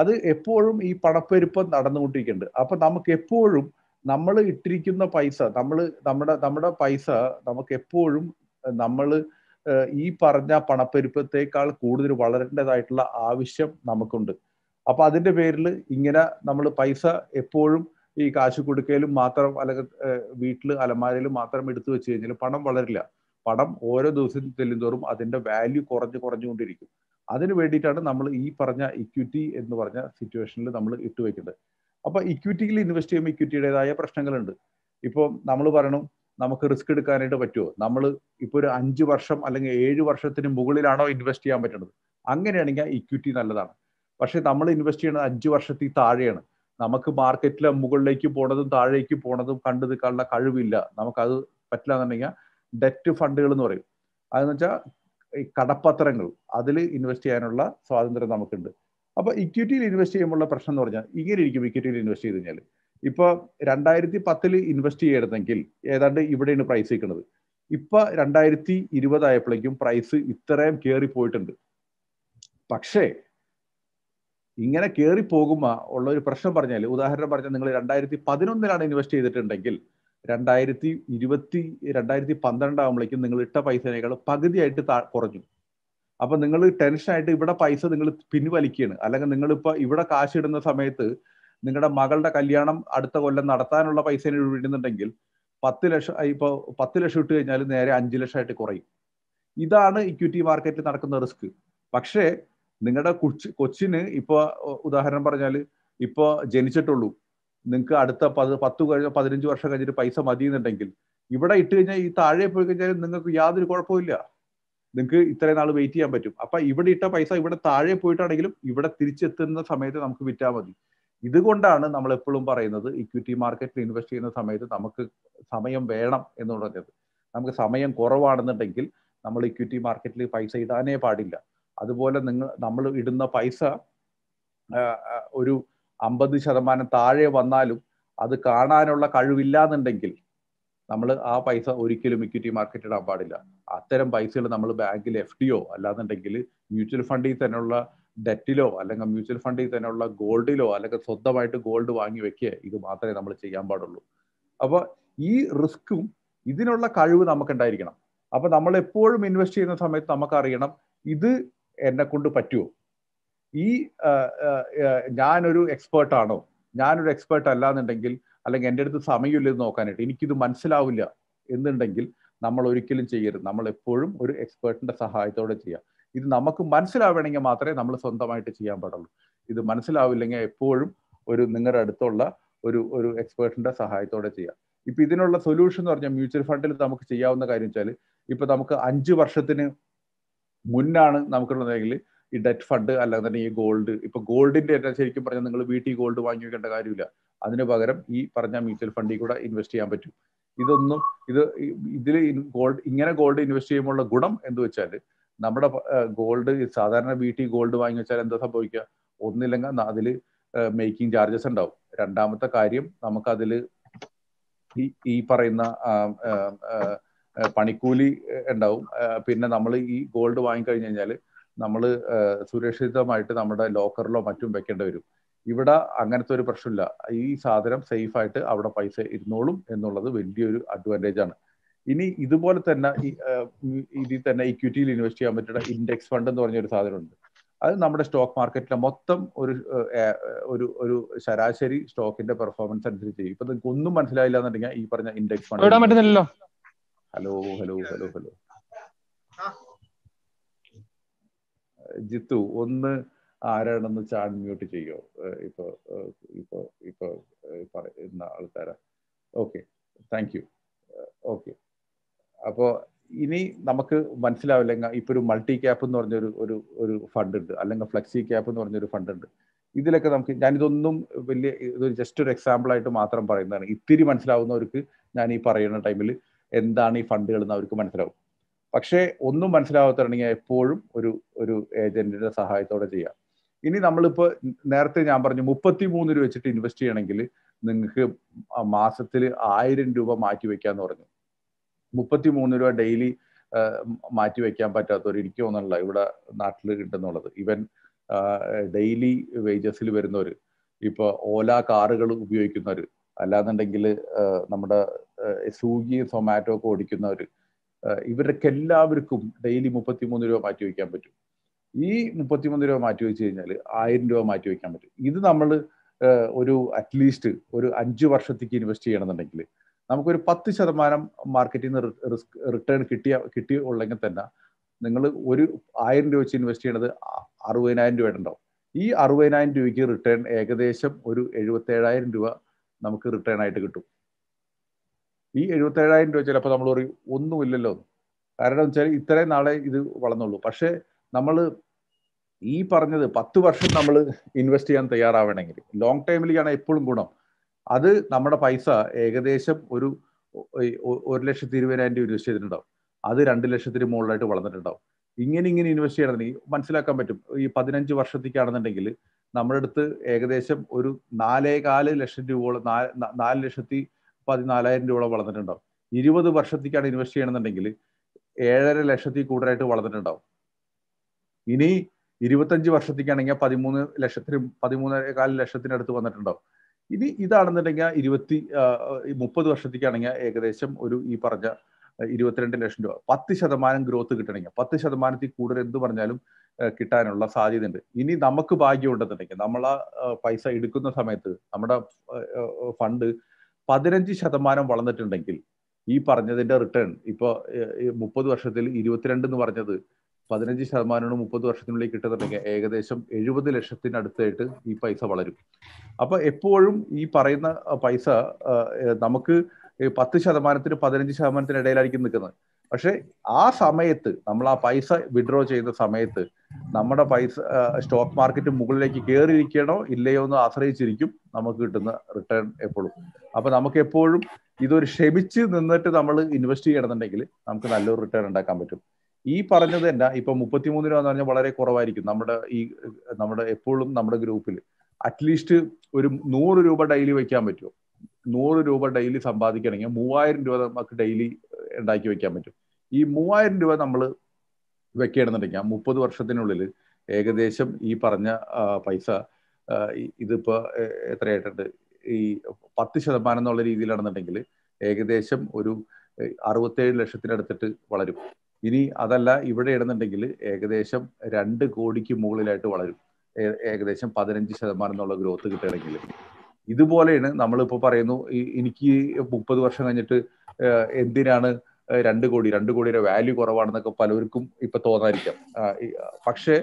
അത് എപ്പോഴും ഈ പണപ്പെരുപ്പം നടന്നുകൊണ്ടിരിക്കുന്നുണ്ട് അപ്പൊ നമുക്ക് എപ്പോഴും നമ്മൾ ഇട്ടിരിക്കുന്ന പൈസ നമ്മൾ നമ്മുടെ നമ്മുടെ പൈസ നമുക്ക് എപ്പോഴും നമ്മൾ ഈ പറഞ്ഞ പണപ്പെരുപ്പത്തേക്കാൾ കൂടുതൽ വളരേണ്ടതായിട്ടുള്ള ആവശ്യം നമുക്കുണ്ട് അപ്പൊ അതിന്റെ പേരിൽ ഇങ്ങനെ നമ്മൾ പൈസ എപ്പോഴും ഈ കാശ് കൊടുക്കലും മാത്രം അല്ലെങ്കിൽ വീട്ടിൽ അലമാരയിൽ മാത്രം എടുത്തു വെച്ച് കഴിഞ്ഞാൽ പണം വളരില്ല പണം ഓരോ ദിവസം ചെല്ലുന്തോറും അതിന്റെ വാല്യൂ കുറഞ്ഞു കുറഞ്ഞുകൊണ്ടിരിക്കും അതിന് വേണ്ടിയിട്ടാണ് നമ്മൾ ഈ പറഞ്ഞ ഇക്വിറ്റി എന്ന് പറഞ്ഞ സിറ്റുവേഷനിൽ നമ്മൾ വെക്കുന്നത് അപ്പൊ ഇക്വിറ്റിയിൽ ഇൻവെസ്റ്റ് ചെയ്യുമ്പോൾ ഇക്വിറ്റിയുടേതായ പ്രശ്നങ്ങളുണ്ട് ഇപ്പോൾ നമ്മൾ പറയണം നമുക്ക് റിസ്ക് എടുക്കാനായിട്ട് പറ്റുമോ നമ്മൾ ഇപ്പോൾ ഒരു അഞ്ച് വർഷം അല്ലെങ്കിൽ ഏഴ് വർഷത്തിന് മുകളിലാണോ ഇൻവെസ്റ്റ് ചെയ്യാൻ പറ്റുന്നത് അങ്ങനെയാണെങ്കിൽ ആ ഇക്വിറ്റി നല്ലതാണ് പക്ഷേ നമ്മൾ ഇൻവെസ്റ്റ് ചെയ്യുന്നത് അഞ്ച് വർഷത്തിൽ താഴെയാണ് നമുക്ക് മാർക്കറ്റിലെ മുകളിലേക്ക് പോണതും താഴേക്ക് പോണതും കണ്ടു നിൽക്കാനുള്ള കഴിവില്ല നമുക്കത് പറ്റില്ല എന്നുണ്ടെങ്കിൽ ഡെറ്റ് ഫണ്ടുകൾ എന്ന് പറയും അതെന്ന് വെച്ചാൽ ഈ കടപ്പത്രങ്ങൾ അതിൽ ഇൻവെസ്റ്റ് ചെയ്യാനുള്ള സ്വാതന്ത്ര്യം നമുക്കുണ്ട് അപ്പോൾ ഇക്വിറ്റിയിൽ ഇൻവെസ്റ്റ് ചെയ്യുമ്പോഴുള്ള പ്രശ്നം എന്ന് പറഞ്ഞാൽ ഇങ്ങനെ ഇരിക്കും ഇക്വിറ്റിയിൽ ഇൻവെസ്റ്റ് ചെയ്ത് കഴിഞ്ഞാൽ ഇപ്പൊ രണ്ടായിരത്തി പത്തിൽ ഇൻവെസ്റ്റ് ചെയ്തിരുന്നെങ്കിൽ ഏതാണ്ട് ഇവിടെയാണ് പ്രൈസ് നിൽക്കുന്നത് ഇപ്പൊ രണ്ടായിരത്തി ഇരുപതായപ്പോഴേക്കും പ്രൈസ് ഇത്രയും കയറി പോയിട്ടുണ്ട് പക്ഷേ ഇങ്ങനെ കയറി പോകുമ്പോൾ ഉള്ള ഒരു പ്രശ്നം പറഞ്ഞാൽ ഉദാഹരണം പറഞ്ഞാൽ നിങ്ങൾ രണ്ടായിരത്തി പതിനൊന്നിലാണ് ഇൻവെസ്റ്റ് ചെയ്തിട്ടുണ്ടെങ്കിൽ രണ്ടായിരത്തി ഇരുപത്തി രണ്ടായിരത്തി പന്ത്രണ്ടാകുമ്പോഴേക്കും നിങ്ങൾ ഇട്ട പൈസനേക്കാൾ പകുതിയായിട്ട് താ കുറഞ്ഞു അപ്പൊ നിങ്ങൾ ടെൻഷനായിട്ട് ഇവിടെ പൈസ നിങ്ങൾ പിൻവലിക്കുകയാണ് അല്ലെങ്കിൽ നിങ്ങളിപ്പോൾ ഇവിടെ കാശ് ഇടുന്ന സമയത്ത് നിങ്ങളുടെ മകളുടെ കല്യാണം അടുത്ത കൊല്ലം നടത്താനുള്ള പൈസ ഇടുന്നുണ്ടെങ്കിൽ പത്ത് ലക്ഷം ഇപ്പോൾ പത്ത് ലക്ഷം ഇട്ട് കഴിഞ്ഞാൽ നേരെ അഞ്ച് ലക്ഷമായിട്ട് കുറയും ഇതാണ് ഇക്വിറ്റി മാർക്കറ്റിൽ നടക്കുന്ന റിസ്ക് പക്ഷേ നിങ്ങളുടെ കൊച്ചി കൊച്ചിന് ഇപ്പൊ ഉദാഹരണം പറഞ്ഞാല് ഇപ്പൊ ജനിച്ചിട്ടുള്ളൂ നിങ്ങൾക്ക് അടുത്ത പത് പത്ത് കഴിഞ്ഞ പതിനഞ്ച് വർഷം കഴിഞ്ഞിട്ട് പൈസ മതി എന്നുണ്ടെങ്കിൽ ഇവിടെ ഇട്ട് കഴിഞ്ഞാൽ ഈ താഴെ പോയി കഴിഞ്ഞാൽ നിങ്ങൾക്ക് യാതൊരു കുഴപ്പമില്ല നിങ്ങൾക്ക് ഇത്രയും നാൾ വെയിറ്റ് ചെയ്യാൻ പറ്റും അപ്പൊ ഇവിടെ ഇട്ട പൈസ ഇവിടെ താഴെ പോയിട്ടാണെങ്കിലും ഇവിടെ തിരിച്ചെത്തുന്ന സമയത്ത് നമുക്ക് വിറ്റാൽ മതി ഇതുകൊണ്ടാണ് നമ്മൾ എപ്പോഴും പറയുന്നത് ഇക്വിറ്റി മാർക്കറ്റിൽ ഇൻവെസ്റ്റ് ചെയ്യുന്ന സമയത്ത് നമുക്ക് സമയം വേണം എന്ന് പറഞ്ഞത് നമുക്ക് സമയം കുറവാണെന്നുണ്ടെങ്കിൽ നമ്മൾ ഇക്വിറ്റി മാർക്കറ്റിൽ പൈസ ഇടാനേ പാടില്ല അതുപോലെ നിങ്ങൾ നമ്മൾ ഇടുന്ന പൈസ ഒരു അമ്പത് ശതമാനം താഴെ വന്നാലും അത് കാണാനുള്ള കഴിവില്ലാന്നുണ്ടെങ്കിൽ നമ്മൾ ആ പൈസ ഒരിക്കലും ഇക്വിറ്റി മാർക്കറ്റ് ഇടാൻ പാടില്ല അത്തരം പൈസകൾ നമ്മൾ ബാങ്കിൽ എഫ് ഡിയോ അല്ലാന്നുണ്ടെങ്കിൽ മ്യൂച്വൽ ഫണ്ടിൽ തന്നെയുള്ള ഡെറ്റിലോ അല്ലെങ്കിൽ മ്യൂച്വൽ ഫണ്ടിൽ തന്നെയുള്ള ഗോൾഡിലോ അല്ലെങ്കിൽ സ്വന്തമായിട്ട് ഗോൾഡ് വാങ്ങി വെക്കുക ഇത് മാത്രമേ നമ്മൾ ചെയ്യാൻ പാടുള്ളൂ അപ്പോൾ ഈ റിസ്ക്കും ഇതിനുള്ള കഴിവ് നമുക്ക് ഉണ്ടായിരിക്കണം അപ്പൊ നമ്മൾ എപ്പോഴും ഇൻവെസ്റ്റ് ചെയ്യുന്ന സമയത്ത് നമുക്കറിയണം ഇത് എന്നെ കൊണ്ട് പറ്റുമോ ഈ ഞാനൊരു എക്സ്പേർട്ടാണോ ഞാനൊരു എക്സ്പേർട്ട് അല്ല എന്നുണ്ടെങ്കിൽ അല്ലെങ്കിൽ എൻ്റെ അടുത്ത് സമയമില്ല ഇത് നോക്കാനായിട്ട് എനിക്കിത് മനസ്സിലാവില്ല എന്നുണ്ടെങ്കിൽ നമ്മൾ ഒരിക്കലും ചെയ്യരുത് നമ്മൾ എപ്പോഴും ഒരു എക്സ്പേർട്ടിന്റെ സഹായത്തോടെ ചെയ്യാം ഇത് നമുക്ക് മനസ്സിലാവണമെങ്കിൽ മാത്രമേ നമ്മൾ സ്വന്തമായിട്ട് ചെയ്യാൻ പാടുള്ളൂ ഇത് മനസ്സിലാവില്ലെങ്കിൽ എപ്പോഴും ഒരു നിങ്ങളുടെ അടുത്തുള്ള ഒരു ഒരു എക്സ്പേർട്ടിന്റെ സഹായത്തോടെ ചെയ്യാം ഇപ്പൊ ഇതിനുള്ള സൊല്യൂഷൻ എന്ന് പറഞ്ഞാൽ മ്യൂച്വൽ ഫണ്ടിൽ നമുക്ക് ചെയ്യാവുന്ന കാര്യം വെച്ചാൽ ഇപ്പൊ നമുക്ക് അഞ്ച് വർഷത്തിന് മുന്നാണ് നമുക്കുള്ളതെങ്കിൽ ഈ ഡെറ്റ് ഫണ്ട് അല്ലാതെ തന്നെ ഈ ഗോൾഡ് ഇപ്പൊ ഗോൾഡിന്റെ തന്നെ ശരിക്കും പറഞ്ഞാൽ നിങ്ങൾ വീട്ടിൽ ഗോൾഡ് വാങ്ങി വെക്കേണ്ട കാര്യമില്ല അതിന് പകരം ഈ പറഞ്ഞ മ്യൂച്വൽ ഫണ്ടിൽ കൂടെ ഇൻവെസ്റ്റ് ചെയ്യാൻ പറ്റും ഇതൊന്നും ഇത് ഇതിൽ ഗോൾഡ് ഇങ്ങനെ ഗോൾഡ് ഇൻവെസ്റ്റ് ചെയ്യുമ്പോഴുള്ള ഗുണം എന്ന് വെച്ചാൽ നമ്മുടെ ഗോൾഡ് സാധാരണ വീട്ടിൽ ഗോൾഡ് വാങ്ങി വെച്ചാൽ എന്താ സംഭവിക്കുക ഒന്നില്ലെങ്കിൽ അതിൽ മേക്കിംഗ് ചാർജസ് ഉണ്ടാവും രണ്ടാമത്തെ കാര്യം നമുക്കതിൽ ഈ പറയുന്ന പണിക്കൂലി ഉണ്ടാവും പിന്നെ നമ്മൾ ഈ ഗോൾഡ് വാങ്ങിക്കഴിഞ്ഞ് കഴിഞ്ഞാൽ നമ്മൾ സുരക്ഷിതമായിട്ട് നമ്മുടെ ലോക്കറിലോ മറ്റും വെക്കേണ്ടി വരും ഇവിടെ അങ്ങനത്തെ ഒരു പ്രശ്നമില്ല ഈ സാധനം സേഫ് ആയിട്ട് അവിടെ പൈസ ഇരുന്നോളും എന്നുള്ളത് വലിയൊരു അഡ്വാൻറ്റേജ് ആണ് ഇനി ഇതുപോലെ തന്നെ ഇതിൽ തന്നെ ഇക്വിറ്റിയിൽ ഇൻവെസ്റ്റ് ചെയ്യാൻ പറ്റുന്ന ഇൻഡെക്സ് ഫണ്ട് എന്ന് പറഞ്ഞൊരു സാധനമുണ്ട് അത് നമ്മുടെ സ്റ്റോക്ക് മാർക്കറ്റിലെ മൊത്തം ഒരു ഒരു ഒരു ശരാശരി സ്റ്റോക്കിന്റെ പെർഫോമൻസ് അനുസരിച്ച് ചെയ്യും ഇപ്പൊ ഒന്നും മനസ്സിലായില്ല എന്നുണ്ടെങ്കിൽ ഈ പറഞ്ഞ index fund hello hello hello hello Jithu ഒന്ന് ആരാണെന്ന് ചാറ്റ് മ്യൂട്ട് ചെയ്യോ ഇപ്പൊ ഇപ്പൊ ഇപ്പൊ പറയുന്ന ആൾക്കാരാ ഓക്കെ താങ്ക് യു ഓക്കെ അപ്പോ ഇനി നമുക്ക് മനസ്സിലാവില്ലെങ്കിൽ ഇപ്പൊ ഒരു മൾട്ടി ക്യാപ്പ് എന്ന് പറഞ്ഞൊരു ഒരു ഒരു ഫണ്ട് ഉണ്ട് അല്ലെങ്കിൽ ഫ്ലെക്സി ക്യാപ്പ് എന്ന് പറഞ്ഞൊരു ഫണ്ട് ഉണ്ട് ഇതിലൊക്കെ നമുക്ക് ഞാനിതൊന്നും വലിയ ഇതൊരു ജസ്റ്റ് ഒരു എക്സാമ്പിൾ ആയിട്ട് മാത്രം പറയുന്നതാണ് ഇത്തിരി മനസ്സിലാവുന്നവർക്ക് ഞാൻ ഈ പറയുന്ന ടൈമിൽ എന്താണ് ഈ ഫണ്ടുകൾ എന്ന് അവർക്ക് മനസ്സിലാവും പക്ഷേ ഒന്നും മനസ്സിലാവാത്തണെങ്കിൽ എപ്പോഴും ഒരു ഒരു ഏജന്റിന്റെ സഹായത്തോടെ ചെയ്യാം ഇനി നമ്മളിപ്പോൾ നേരത്തെ ഞാൻ പറഞ്ഞു മുപ്പത്തി മൂന്ന് രൂപ വെച്ചിട്ട് ഇൻവെസ്റ്റ് ചെയ്യണമെങ്കിൽ നിങ്ങൾക്ക് മാസത്തിൽ ആയിരം രൂപ മാറ്റി വെക്കാന്ന് പറഞ്ഞു മുപ്പത്തി മൂന്ന് രൂപ ഡെയിലി മാറ്റി വെക്കാൻ പറ്റാത്തവർ എനിക്ക് തോന്നുന്നില്ല ഇവിടെ നാട്ടിൽ കിട്ടുന്നുള്ളത് ഇവൻ ഡെയിലി വേജസിൽ വരുന്നവർ ഇപ്പോൾ ഓല കാറുകൾ ഉപയോഗിക്കുന്നവർ അല്ലാന്നുണ്ടെങ്കിൽ നമ്മുടെ സ്വിഗ്ഗിയും സൊമാറ്റോ ഒക്കെ ഓടിക്കുന്നവർ ഇവരൊക്കെ എല്ലാവർക്കും ഡെയിലി മുപ്പത്തിമൂന്ന് രൂപ മാറ്റി വയ്ക്കാൻ പറ്റും ഈ മുപ്പത്തിമൂന്ന് രൂപ മാറ്റി വെച്ച് കഴിഞ്ഞാൽ ആയിരം രൂപ മാറ്റി വയ്ക്കാൻ പറ്റും ഇത് നമ്മൾ ഒരു അറ്റ്ലീസ്റ്റ് ഒരു അഞ്ച് വർഷത്തേക്ക് ഇൻവെസ്റ്റ് ചെയ്യണമെന്നുണ്ടെങ്കിൽ നമുക്കൊരു പത്ത് ശതമാനം മാർക്കറ്റിൽ നിന്ന് റിസ്ക് റിട്ടേൺ കിട്ടിയ കിട്ടി ഉള്ളെങ്കിൽ തന്നെ നിങ്ങൾ ഒരു ആയിരം രൂപ വെച്ച് ഇൻവെസ്റ്റ് ചെയ്യണത് അറുപതിനായിരം രൂപ ഉണ്ടാവും ഈ അറുപതിനായിരം രൂപയ്ക്ക് റിട്ടേൺ ഏകദേശം ഒരു എഴുപത്തേഴായിരം രൂപ നമുക്ക് റിട്ടേൺ ആയിട്ട് കിട്ടും ഈ എഴുപത്തേഴായിരം രൂപ ചിലപ്പോൾ നമ്മൾ പറയും ഒന്നുമില്ലല്ലോ കാരണം വെച്ചാൽ ഇത്രയും നാളെ ഇത് വളർന്നുള്ളൂ പക്ഷേ നമ്മൾ ഈ പറഞ്ഞത് പത്ത് വർഷം നമ്മൾ ഇൻവെസ്റ്റ് ചെയ്യാൻ തയ്യാറാവണമെങ്കിൽ ലോങ് ടൈമിലേക്കാണ് എപ്പോഴും ഗുണം അത് നമ്മുടെ പൈസ ഏകദേശം ഒരു ഒരു ലക്ഷത്തി ഇരുപതിനായിരം രൂപ ഇൻവെസ്റ്റ് ചെയ്തിട്ടുണ്ടാവും അത് രണ്ട് ലക്ഷത്തിന് മുകളിലായിട്ട് വളർന്നിട്ടുണ്ടാവും ഇങ്ങനെ ഇങ്ങനെ ഇൻവെസ്റ്റ് ചെയ്യണമെങ്കിൽ മനസ്സിലാക്കാൻ പറ്റും ഈ പതിനഞ്ച് വർഷത്തേക്കാണെന്നുണ്ടെങ്കിൽ നമ്മുടെ അടുത്ത് ഏകദേശം ഒരു കാല് ലക്ഷം രൂപയോളം നാല് നാല് ലക്ഷത്തി പതിനാലായിരം രൂപയോളം വളർന്നിട്ടുണ്ടാവും ഇരുപത് വർഷത്തേക്കാണ് ഇൻവെസ്റ്റ് ചെയ്യണമെന്നുണ്ടെങ്കിൽ ഏഴര ലക്ഷത്തി കൂടുതലായിട്ട് വളർന്നിട്ടുണ്ടാവും ഇനി ഇരുപത്തഞ്ച് വർഷത്തേക്കാണെങ്കിൽ പതിമൂന്ന് ലക്ഷത്തിന് കാല് ലക്ഷത്തിനടുത്ത് വന്നിട്ടുണ്ടാവും ഇനി ഇതാണെന്നുണ്ടെങ്കിൽ ഇരുപത്തി മുപ്പത് വർഷത്തേക്കാണെങ്കിൽ ഏകദേശം ഒരു ഈ പറഞ്ഞ ഇരുപത്തിരണ്ട് ലക്ഷം രൂപ പത്ത് ശതമാനം ഗ്രോത്ത് കിട്ടണമെങ്കിൽ പത്ത് ശതമാനത്തിൽ കൂടുതൽ എന്ത് പറഞ്ഞാലും കിട്ടാനുള്ള സാധ്യതയുണ്ട് ഇനി നമുക്ക് ഭാഗ്യം ഉണ്ടെന്നുണ്ടെങ്കിൽ നമ്മൾ ആ പൈസ എടുക്കുന്ന സമയത്ത് നമ്മുടെ ഫണ്ട് പതിനഞ്ച് ശതമാനം വളർന്നിട്ടുണ്ടെങ്കിൽ ഈ പറഞ്ഞതിന്റെ റിട്ടേൺ ഇപ്പോൾ മുപ്പത് വർഷത്തിൽ ഇരുപത്തിരണ്ട് എന്ന് പറഞ്ഞത് പതിനഞ്ച് ശതമാനമാണ് മുപ്പത് വർഷത്തിനുള്ളിൽ കിട്ടുന്നുണ്ടെങ്കിൽ ഏകദേശം എഴുപത് ലക്ഷത്തിനടുത്തായിട്ട് ഈ പൈസ വളരും അപ്പൊ എപ്പോഴും ഈ പറയുന്ന പൈസ നമുക്ക് പത്ത് ശതമാനത്തിന് പതിനഞ്ച് ശതമാനത്തിന് ഇടയിലായിരിക്കും നിൽക്കുന്നത് പക്ഷെ ആ സമയത്ത് നമ്മൾ ആ പൈസ വിഡ്രോ ചെയ്ത സമയത്ത് നമ്മുടെ പൈസ സ്റ്റോക്ക് മാർക്കറ്റ് മുകളിലേക്ക് കയറിയിരിക്കണോ ഇല്ലയോ എന്ന് ആശ്രയിച്ചിരിക്കും നമുക്ക് കിട്ടുന്ന റിട്ടേൺ എപ്പോഴും അപ്പൊ നമുക്ക് എപ്പോഴും ഇതൊരു ക്ഷമിച്ച് നിന്നിട്ട് നമ്മൾ ഇൻവെസ്റ്റ് ചെയ്യണമെന്നുണ്ടെങ്കിൽ നമുക്ക് നല്ലൊരു റിട്ടേൺ ഉണ്ടാക്കാൻ പറ്റും ഈ പറഞ്ഞത് എന്നാ ഇപ്പൊ മുപ്പത്തിമൂന്ന് രൂപ എന്ന് പറഞ്ഞാൽ വളരെ കുറവായിരിക്കും നമ്മുടെ ഈ നമ്മുടെ എപ്പോഴും നമ്മുടെ ഗ്രൂപ്പിൽ അറ്റ്ലീസ്റ്റ് ഒരു നൂറ് രൂപ ഡെയിലി വെക്കാൻ പറ്റുമോ നൂറ് രൂപ ഡെയിലി സമ്പാദിക്കണമെങ്കിൽ മൂവായിരം രൂപ നമുക്ക് ഡെയിലി ഉണ്ടാക്കി വെക്കാൻ പറ്റും ഈ മൂവായിരം രൂപ നമ്മൾ വെക്കുകയാണെന്നുണ്ടെങ്കിൽ ആ മുപ്പത് വർഷത്തിനുള്ളിൽ ഏകദേശം ഈ പറഞ്ഞ പൈസ ഇതിപ്പോൾ എത്രയായിട്ടുണ്ട് ഈ പത്ത് ശതമാനം എന്നുള്ള രീതിയിലാണെന്നുണ്ടെങ്കിൽ ഏകദേശം ഒരു അറുപത്തേഴ് ലക്ഷത്തിനടുത്തിട്ട് വളരും ഇനി അതല്ല ഇവിടെ ഇടുന്നുണ്ടെങ്കിൽ ഏകദേശം രണ്ട് കോടിക്ക് മുകളിലായിട്ട് വളരും ഏകദേശം പതിനഞ്ച് ശതമാനം എന്നുള്ള ഗ്രോത്ത് കിട്ടുകയാണെങ്കിൽ ഇതുപോലെയാണ് നമ്മളിപ്പോൾ പറയുന്നു എനിക്ക് മുപ്പത് വർഷം കഴിഞ്ഞിട്ട് എന്തിനാണ് രണ്ട് കോടി രണ്ട് കോടിയുടെ വാല്യൂ കുറവാണെന്നൊക്കെ പലർക്കും ഇപ്പൊ തോന്നാതിരിക്കാം പക്ഷേ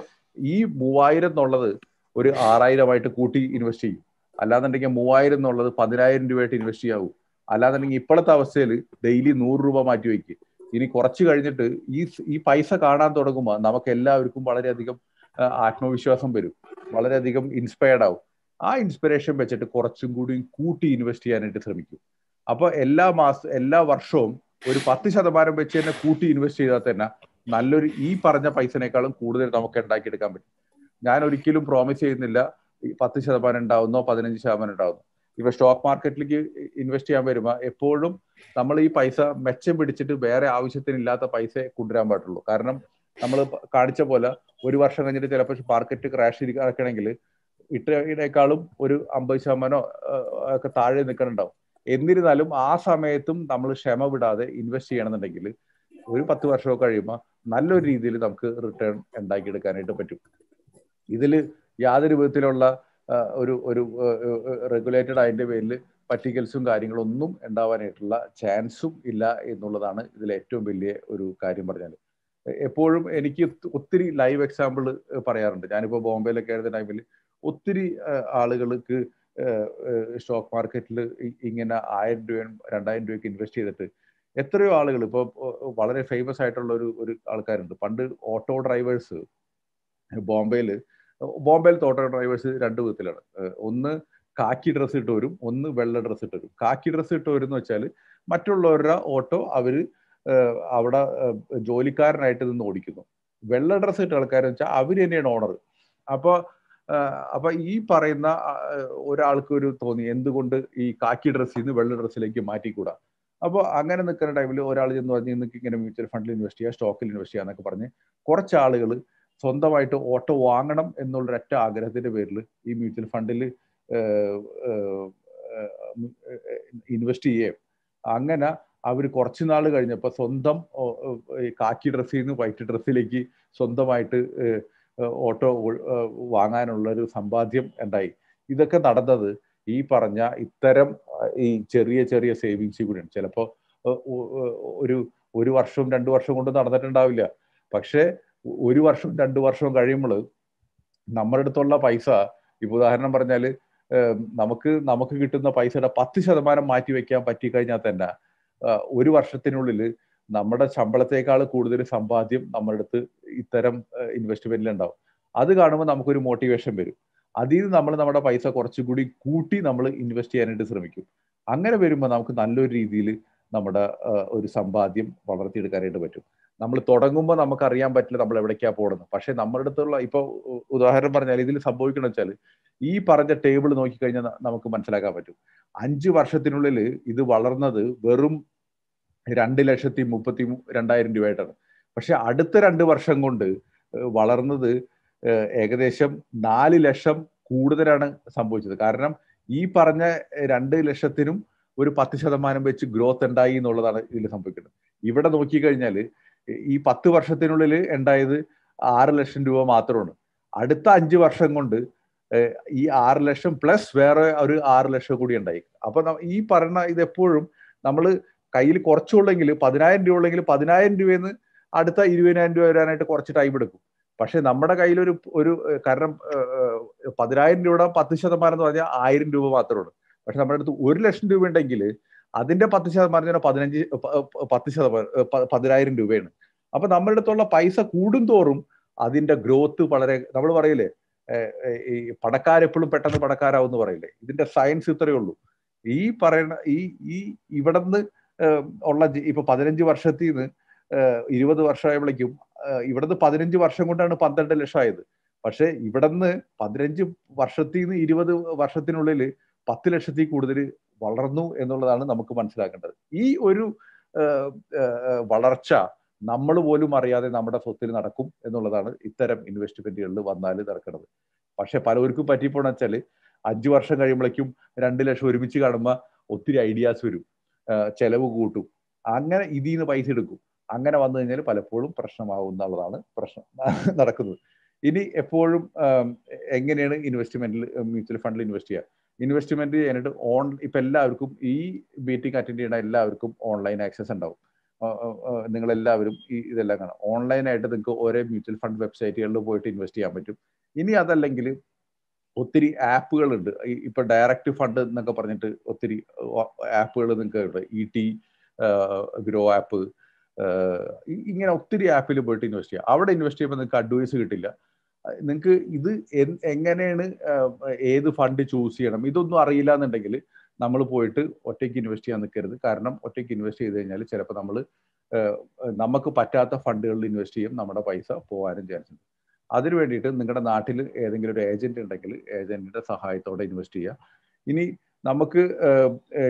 ഈ മൂവായിരം എന്നുള്ളത് ഒരു ആറായിരമായിട്ട് കൂട്ടി ഇൻവെസ്റ്റ് ചെയ്യും അല്ലാന്നുണ്ടെങ്കിൽ മൂവായിരം എന്നുള്ളത് പതിനായിരം രൂപയായിട്ട് ഇൻവെസ്റ്റ് ചെയ്യാവും അല്ലാന്നുണ്ടെങ്കിൽ ഇപ്പോഴത്തെ അവസ്ഥയിൽ ഡെയിലി നൂറ് രൂപ മാറ്റി വയ്ക്കും ഇനി കുറച്ച് കഴിഞ്ഞിട്ട് ഈ ഈ പൈസ കാണാൻ തുടങ്ങുമ്പോൾ നമുക്ക് എല്ലാവർക്കും വളരെയധികം ആത്മവിശ്വാസം വരും വളരെയധികം ഇൻസ്പയർഡ് ആവും ആ ഇൻസ്പിറേഷൻ വെച്ചിട്ട് കുറച്ചും കൂടി കൂട്ടി ഇൻവെസ്റ്റ് ചെയ്യാനായിട്ട് ശ്രമിക്കും അപ്പൊ എല്ലാ മാസം എല്ലാ വർഷവും ഒരു പത്ത് ശതമാനം വെച്ച് തന്നെ കൂട്ടി ഇൻവെസ്റ്റ് ചെയ്താൽ തന്നെ നല്ലൊരു ഈ പറഞ്ഞ പൈസനേക്കാളും കൂടുതൽ നമുക്ക് ഉണ്ടാക്കിയെടുക്കാൻ പറ്റും ഞാൻ ഒരിക്കലും പ്രോമിസ് ചെയ്യുന്നില്ല പത്ത് ശതമാനം ഉണ്ടാവുന്നോ പതിനഞ്ച് ശതമാനം ഉണ്ടാവുന്നു ഇപ്പൊ സ്റ്റോക്ക് മാർക്കറ്റിലേക്ക് ഇൻവെസ്റ്റ് ചെയ്യാൻ വരുമ്പോൾ എപ്പോഴും നമ്മൾ ഈ പൈസ മെച്ചം പിടിച്ചിട്ട് വേറെ ആവശ്യത്തിനില്ലാത്ത പൈസ കൊണ്ടുവരാൻ പാടുള്ളൂ കാരണം നമ്മൾ കാണിച്ച പോലെ ഒരു വർഷം കഴിഞ്ഞിട്ട് ചിലപ്പോൾ മാർക്കറ്റ് ക്രാഷ് ഇരിക്കണമെങ്കിൽ ഇട്ടേക്കാളും ഒരു അമ്പത് ശതമാനോ ഒക്കെ താഴെ നിൽക്കണുണ്ടാവും എന്നിരുന്നാലും ആ സമയത്തും നമ്മൾ ക്ഷമ വിടാതെ ഇൻവെസ്റ്റ് ചെയ്യണമെന്നുണ്ടെങ്കിൽ ഒരു പത്ത് വർഷമോ കഴിയുമ്പോൾ നല്ലൊരു രീതിയിൽ നമുക്ക് റിട്ടേൺ ഉണ്ടാക്കിയെടുക്കാനായിട്ട് പറ്റും ഇതിൽ യാതൊരു വിധത്തിലുള്ള ഒരു ഒരു റെഗുലേറ്റഡ് അതിൻ്റെ പേരിൽ പറ്റിക്കൽസും കാര്യങ്ങളൊന്നും ഉണ്ടാവാനായിട്ടുള്ള ചാൻസും ഇല്ല എന്നുള്ളതാണ് ഇതിൽ ഏറ്റവും വലിയ ഒരു കാര്യം പറഞ്ഞാൽ എപ്പോഴും എനിക്ക് ഒത്തിരി ലൈവ് എക്സാമ്പിൾ പറയാറുണ്ട് ഞാനിപ്പോൾ ബോംബെയിലൊക്കെ ആയിരുന്ന ടൈമിൽ ഒത്തിരി ആളുകൾക്ക് സ്റ്റോക്ക് മാർക്കറ്റിൽ ഇങ്ങനെ ആയിരം രൂപയും രണ്ടായിരം രൂപയ്ക്ക് ഇൻവെസ്റ്റ് ചെയ്തിട്ട് എത്രയോ ആളുകൾ ഇപ്പോൾ വളരെ ഫേമസ് ആയിട്ടുള്ള ഒരു ഒരു ആൾക്കാരുണ്ട് പണ്ട് ഓട്ടോ ഡ്രൈവേഴ്സ് ബോംബെയിൽ ബോംബെയിലത്തെ ഓട്ടോ ഡ്രൈവേഴ്സ് രണ്ട് വിധത്തിലാണ് ഒന്ന് കാക്കി ഡ്രസ്സ് ഇട്ട് വരും ഒന്ന് വെള്ള ഡ്രസ്സ് ഇട്ട് വരും കാക്കി ഡ്രസ്സ് ഇട്ട് വരും എന്ന് വെച്ചാൽ മറ്റുള്ളവരുടെ ഓട്ടോ അവർ അവിടെ ജോലിക്കാരനായിട്ട് നിന്ന് ഓടിക്കുന്നു വെള്ള ഡ്രസ്സ് ഇട്ട ആൾക്കാരെന്ന് വെച്ചാൽ അവർ തന്നെയാണ് ഓണർ അപ്പോൾ അപ്പൊ ഈ പറയുന്ന ഒരാൾക്ക് ഒരു തോന്നി എന്തുകൊണ്ട് ഈ കാക്കി ഡ്രസ്സിൽ നിന്ന് വെള്ള ഡ്രസ്സിലേക്ക് മാറ്റിക്കൂടാ അപ്പോൾ അങ്ങനെ നിൽക്കുന്ന ടൈമിൽ ഒരാൾ ചെന്ന് പറഞ്ഞ് നിങ്ങൾക്ക് ഇങ്ങനെ മ്യൂച്വൽ ഫണ്ടിൽ ഇൻവെസ്റ്റ് ചെയ്യുക സ്റ്റോക്കിൽ ഇൻവെസ്റ്റ് ചെയ്യുക എന്നൊക്കെ പറഞ്ഞ് കുറച്ച് ആളുകൾ സ്വന്തമായിട്ട് ഓട്ടോ വാങ്ങണം എന്നുള്ള ഒറ്റ ആഗ്രഹത്തിന്റെ പേരിൽ ഈ മ്യൂച്വൽ ഫണ്ടിൽ ഇൻവെസ്റ്റ് ചെയ്യുകയും അങ്ങനെ അവർ കുറച്ച് നാൾ കഴിഞ്ഞപ്പോൾ സ്വന്തം കാക്കി ഡ്രസ്സിൽ നിന്ന് വൈറ്റ് ഡ്രസ്സിലേക്ക് സ്വന്തമായിട്ട് ഓട്ടോ വാങ്ങാനുള്ളൊരു സമ്പാദ്യം ഉണ്ടായി ഇതൊക്കെ നടന്നത് ഈ പറഞ്ഞ ഇത്തരം ഈ ചെറിയ ചെറിയ സേവിങ്സ് കൂടിയാണ് ചിലപ്പോൾ ഒരു ഒരു വർഷവും രണ്ടു വർഷവും കൊണ്ട് നടന്നിട്ടുണ്ടാവില്ല പക്ഷേ ഒരു വർഷവും രണ്ടു വർഷവും കഴിയുമ്പോൾ നമ്മുടെ അടുത്തുള്ള പൈസ ഇപ്പൊ ഉദാഹരണം പറഞ്ഞാൽ നമുക്ക് നമുക്ക് കിട്ടുന്ന പൈസയുടെ പത്ത് ശതമാനം മാറ്റി വെക്കാൻ പറ്റി കഴിഞ്ഞാൽ തന്നെ ഒരു വർഷത്തിനുള്ളിൽ നമ്മുടെ ശമ്പളത്തേക്കാൾ കൂടുതൽ സമ്പാദ്യം നമ്മുടെ അടുത്ത് ഇത്തരം ഇൻവെസ്റ്റ്മെന്റിൽ ഉണ്ടാവും അത് കാണുമ്പോൾ നമുക്കൊരു മോട്ടിവേഷൻ വരും അതിൽ നിന്ന് നമ്മൾ നമ്മുടെ പൈസ കുറച്ചുകൂടി കൂട്ടി നമ്മൾ ഇൻവെസ്റ്റ് ചെയ്യാനായിട്ട് ശ്രമിക്കും അങ്ങനെ വരുമ്പോൾ നമുക്ക് നല്ലൊരു രീതിയിൽ നമ്മുടെ ഒരു സമ്പാദ്യം വളർത്തിയെടുക്കാനായിട്ട് പറ്റും നമ്മൾ തുടങ്ങുമ്പോൾ നമുക്കറിയാൻ പറ്റില്ല നമ്മൾ എവിടേക്കാണ് പോകുന്നത് പക്ഷേ നമ്മുടെ അടുത്തുള്ള ഇപ്പൊ ഉദാഹരണം പറഞ്ഞാൽ ഇതിൽ സംഭവിക്കണം വെച്ചാൽ ഈ പറഞ്ഞ ടേബിൾ നോക്കിക്കഴിഞ്ഞാൽ നമുക്ക് മനസ്സിലാക്കാൻ പറ്റും അഞ്ച് വർഷത്തിനുള്ളിൽ ഇത് വളർന്നത് വെറും രണ്ട് ലക്ഷത്തി മുപ്പത്തി രണ്ടായിരം രൂപയായിട്ടാണ് പക്ഷെ അടുത്ത രണ്ട് വർഷം കൊണ്ട് വളർന്നത് ഏകദേശം നാല് ലക്ഷം കൂടുതലാണ് സംഭവിച്ചത് കാരണം ഈ പറഞ്ഞ രണ്ട് ലക്ഷത്തിനും ഒരു പത്ത് ശതമാനം വെച്ച് ഗ്രോത്ത് ഉണ്ടായി എന്നുള്ളതാണ് ഇതിൽ സംഭവിക്കുന്നത് ഇവിടെ നോക്കിക്കഴിഞ്ഞാൽ ഈ പത്ത് വർഷത്തിനുള്ളിൽ ഉണ്ടായത് ആറ് ലക്ഷം രൂപ മാത്രമാണ് അടുത്ത അഞ്ച് വർഷം കൊണ്ട് ഈ ആറ് ലക്ഷം പ്ലസ് വേറെ ഒരു ആറ് ലക്ഷം കൂടി ഉണ്ടായി അപ്പൊ ഈ പറഞ്ഞ ഇത് എപ്പോഴും നമ്മൾ കയ്യിൽ കുറച്ചുള്ളെങ്കിൽ പതിനായിരം രൂപ ഉള്ളെങ്കിൽ പതിനായിരം രൂപയെന്ന് അടുത്ത ഇരുപതിനായിരം രൂപ വരാനായിട്ട് കുറച്ച് ടൈം എടുക്കും പക്ഷെ നമ്മുടെ കയ്യിൽ ഒരു ഒരു കാരണം പതിനായിരം രൂപയുടെ പത്ത് ശതമാനം എന്ന് പറഞ്ഞാൽ ആയിരം രൂപ മാത്രമേ ഉള്ളൂ പക്ഷെ നമ്മുടെ അടുത്ത് ഒരു ലക്ഷം രൂപ ഉണ്ടെങ്കിൽ അതിന്റെ പത്ത് ശതമാനം തന്നെ പതിനഞ്ച് പത്ത് ശതമാനം പതിനായിരം രൂപയാണ് അപ്പൊ നമ്മുടെ അടുത്തുള്ള പൈസ കൂടുന്തോറും അതിന്റെ ഗ്രോത്ത് വളരെ നമ്മൾ പറയില്ലേ ഈ പണക്കാരെപ്പോഴും പെട്ടെന്ന് പണക്കാരാവും എന്ന് പറയില്ലേ ഇതിന്റെ സയൻസ് ഇത്രയേ ഉള്ളൂ ഈ പറയുന്ന ഈ ഈ ഇവിടെ നിന്ന് ഉള്ള ഇപ്പൊ പതിനഞ്ച് വർഷത്തിൽ നിന്ന് ഇരുപത് വർഷമായപ്പോഴേക്കും ഇവിടുന്ന് പതിനഞ്ച് വർഷം കൊണ്ടാണ് പന്ത്രണ്ട് ലക്ഷം ആയത് പക്ഷെ ഇവിടുന്ന് പതിനഞ്ച് വർഷത്തിൽ നിന്ന് ഇരുപത് വർഷത്തിനുള്ളിൽ പത്ത് ലക്ഷത്തിൽ കൂടുതൽ വളർന്നു എന്നുള്ളതാണ് നമുക്ക് മനസ്സിലാക്കേണ്ടത് ഈ ഒരു വളർച്ച നമ്മൾ പോലും അറിയാതെ നമ്മുടെ സ്വത്തിൽ നടക്കും എന്നുള്ളതാണ് ഇത്തരം ഇൻവെസ്റ്റ്മെന്റുകളിൽ വന്നാൽ നടക്കുന്നത് പക്ഷെ പലവർക്കും പറ്റിപ്പോണെന്ന് വെച്ചാൽ അഞ്ചു വർഷം കഴിയുമ്പോഴേക്കും രണ്ട് ലക്ഷം ഒരുമിച്ച് കാണുമ്പോൾ ഒത്തിരി ഐഡിയാസ് വരും ചെലവ് കൂട്ടും അങ്ങനെ ഇതിൽ നിന്ന് പൈസ എടുക്കും അങ്ങനെ വന്നു കഴിഞ്ഞാൽ പലപ്പോഴും പ്രശ്നമാകും എന്നുള്ളതാണ് പ്രശ്നം നടക്കുന്നത് ഇനി എപ്പോഴും എങ്ങനെയാണ് ഇൻവെസ്റ്റ്മെന്റിൽ മ്യൂച്വൽ ഫണ്ടിൽ ഇൻവെസ്റ്റ് ചെയ്യുക ഇൻവെസ്റ്റ്മെന്റ് ചെയ്യാനായിട്ട് ഓൺ ഇപ്പൊ എല്ലാവർക്കും ഈ മീറ്റിംഗ് അറ്റൻഡ് ചെയ്യുന്ന എല്ലാവർക്കും ഓൺലൈൻ ആക്സസ് ഉണ്ടാവും നിങ്ങൾ എല്ലാവരും ഈ ഇതെല്ലാം കാണാം ഓൺലൈനായിട്ട് നിങ്ങൾക്ക് ഒരേ മ്യൂച്വൽ ഫണ്ട് വെബ്സൈറ്റുകളിൽ പോയിട്ട് ഇൻവെസ്റ്റ് ചെയ്യാൻ പറ്റും ഇനി അതല്ലെങ്കിൽ ഒത്തിരി ആപ്പുകളുണ്ട് ഇപ്പൊ ഡയറക്റ്റ് ഫണ്ട് എന്നൊക്കെ പറഞ്ഞിട്ട് ഒത്തിരി ആപ്പുകൾ നിങ്ങൾക്ക് ഇ ടി ഗ്രോ ആപ്പ് ഇങ്ങനെ ഒത്തിരി ആപ്പിൽ പോയിട്ട് ഇൻവെസ്റ്റ് ചെയ്യാം അവിടെ ഇൻവെസ്റ്റ് ചെയ്യുമ്പോൾ നിങ്ങൾക്ക് അഡ്വൈസ് കിട്ടില്ല നിങ്ങൾക്ക് ഇത് എങ്ങനെയാണ് ഏത് ഫണ്ട് ചൂസ് ചെയ്യണം ഇതൊന്നും അറിയില്ല എന്നുണ്ടെങ്കിൽ നമ്മൾ പോയിട്ട് ഒറ്റയ്ക്ക് ഇൻവെസ്റ്റ് ചെയ്യാൻ നിൽക്കരുത് കാരണം ഒറ്റയ്ക്ക് ഇൻവെസ്റ്റ് ചെയ്ത് കഴിഞ്ഞാൽ ചിലപ്പോൾ നമ്മൾ നമുക്ക് പറ്റാത്ത ഫണ്ടുകളിൽ ഇൻവെസ്റ്റ് ചെയ്യും നമ്മുടെ പൈസ പോകാനും ചാൻസ് ഉണ്ട് അതിനു വേണ്ടിയിട്ട് നിങ്ങളുടെ നാട്ടിൽ ഏതെങ്കിലും ഒരു ഏജന്റ് ഉണ്ടെങ്കിൽ ഏജന്റിന്റെ സഹായത്തോടെ ഇൻവെസ്റ്റ് ചെയ്യുക ഇനി നമുക്ക്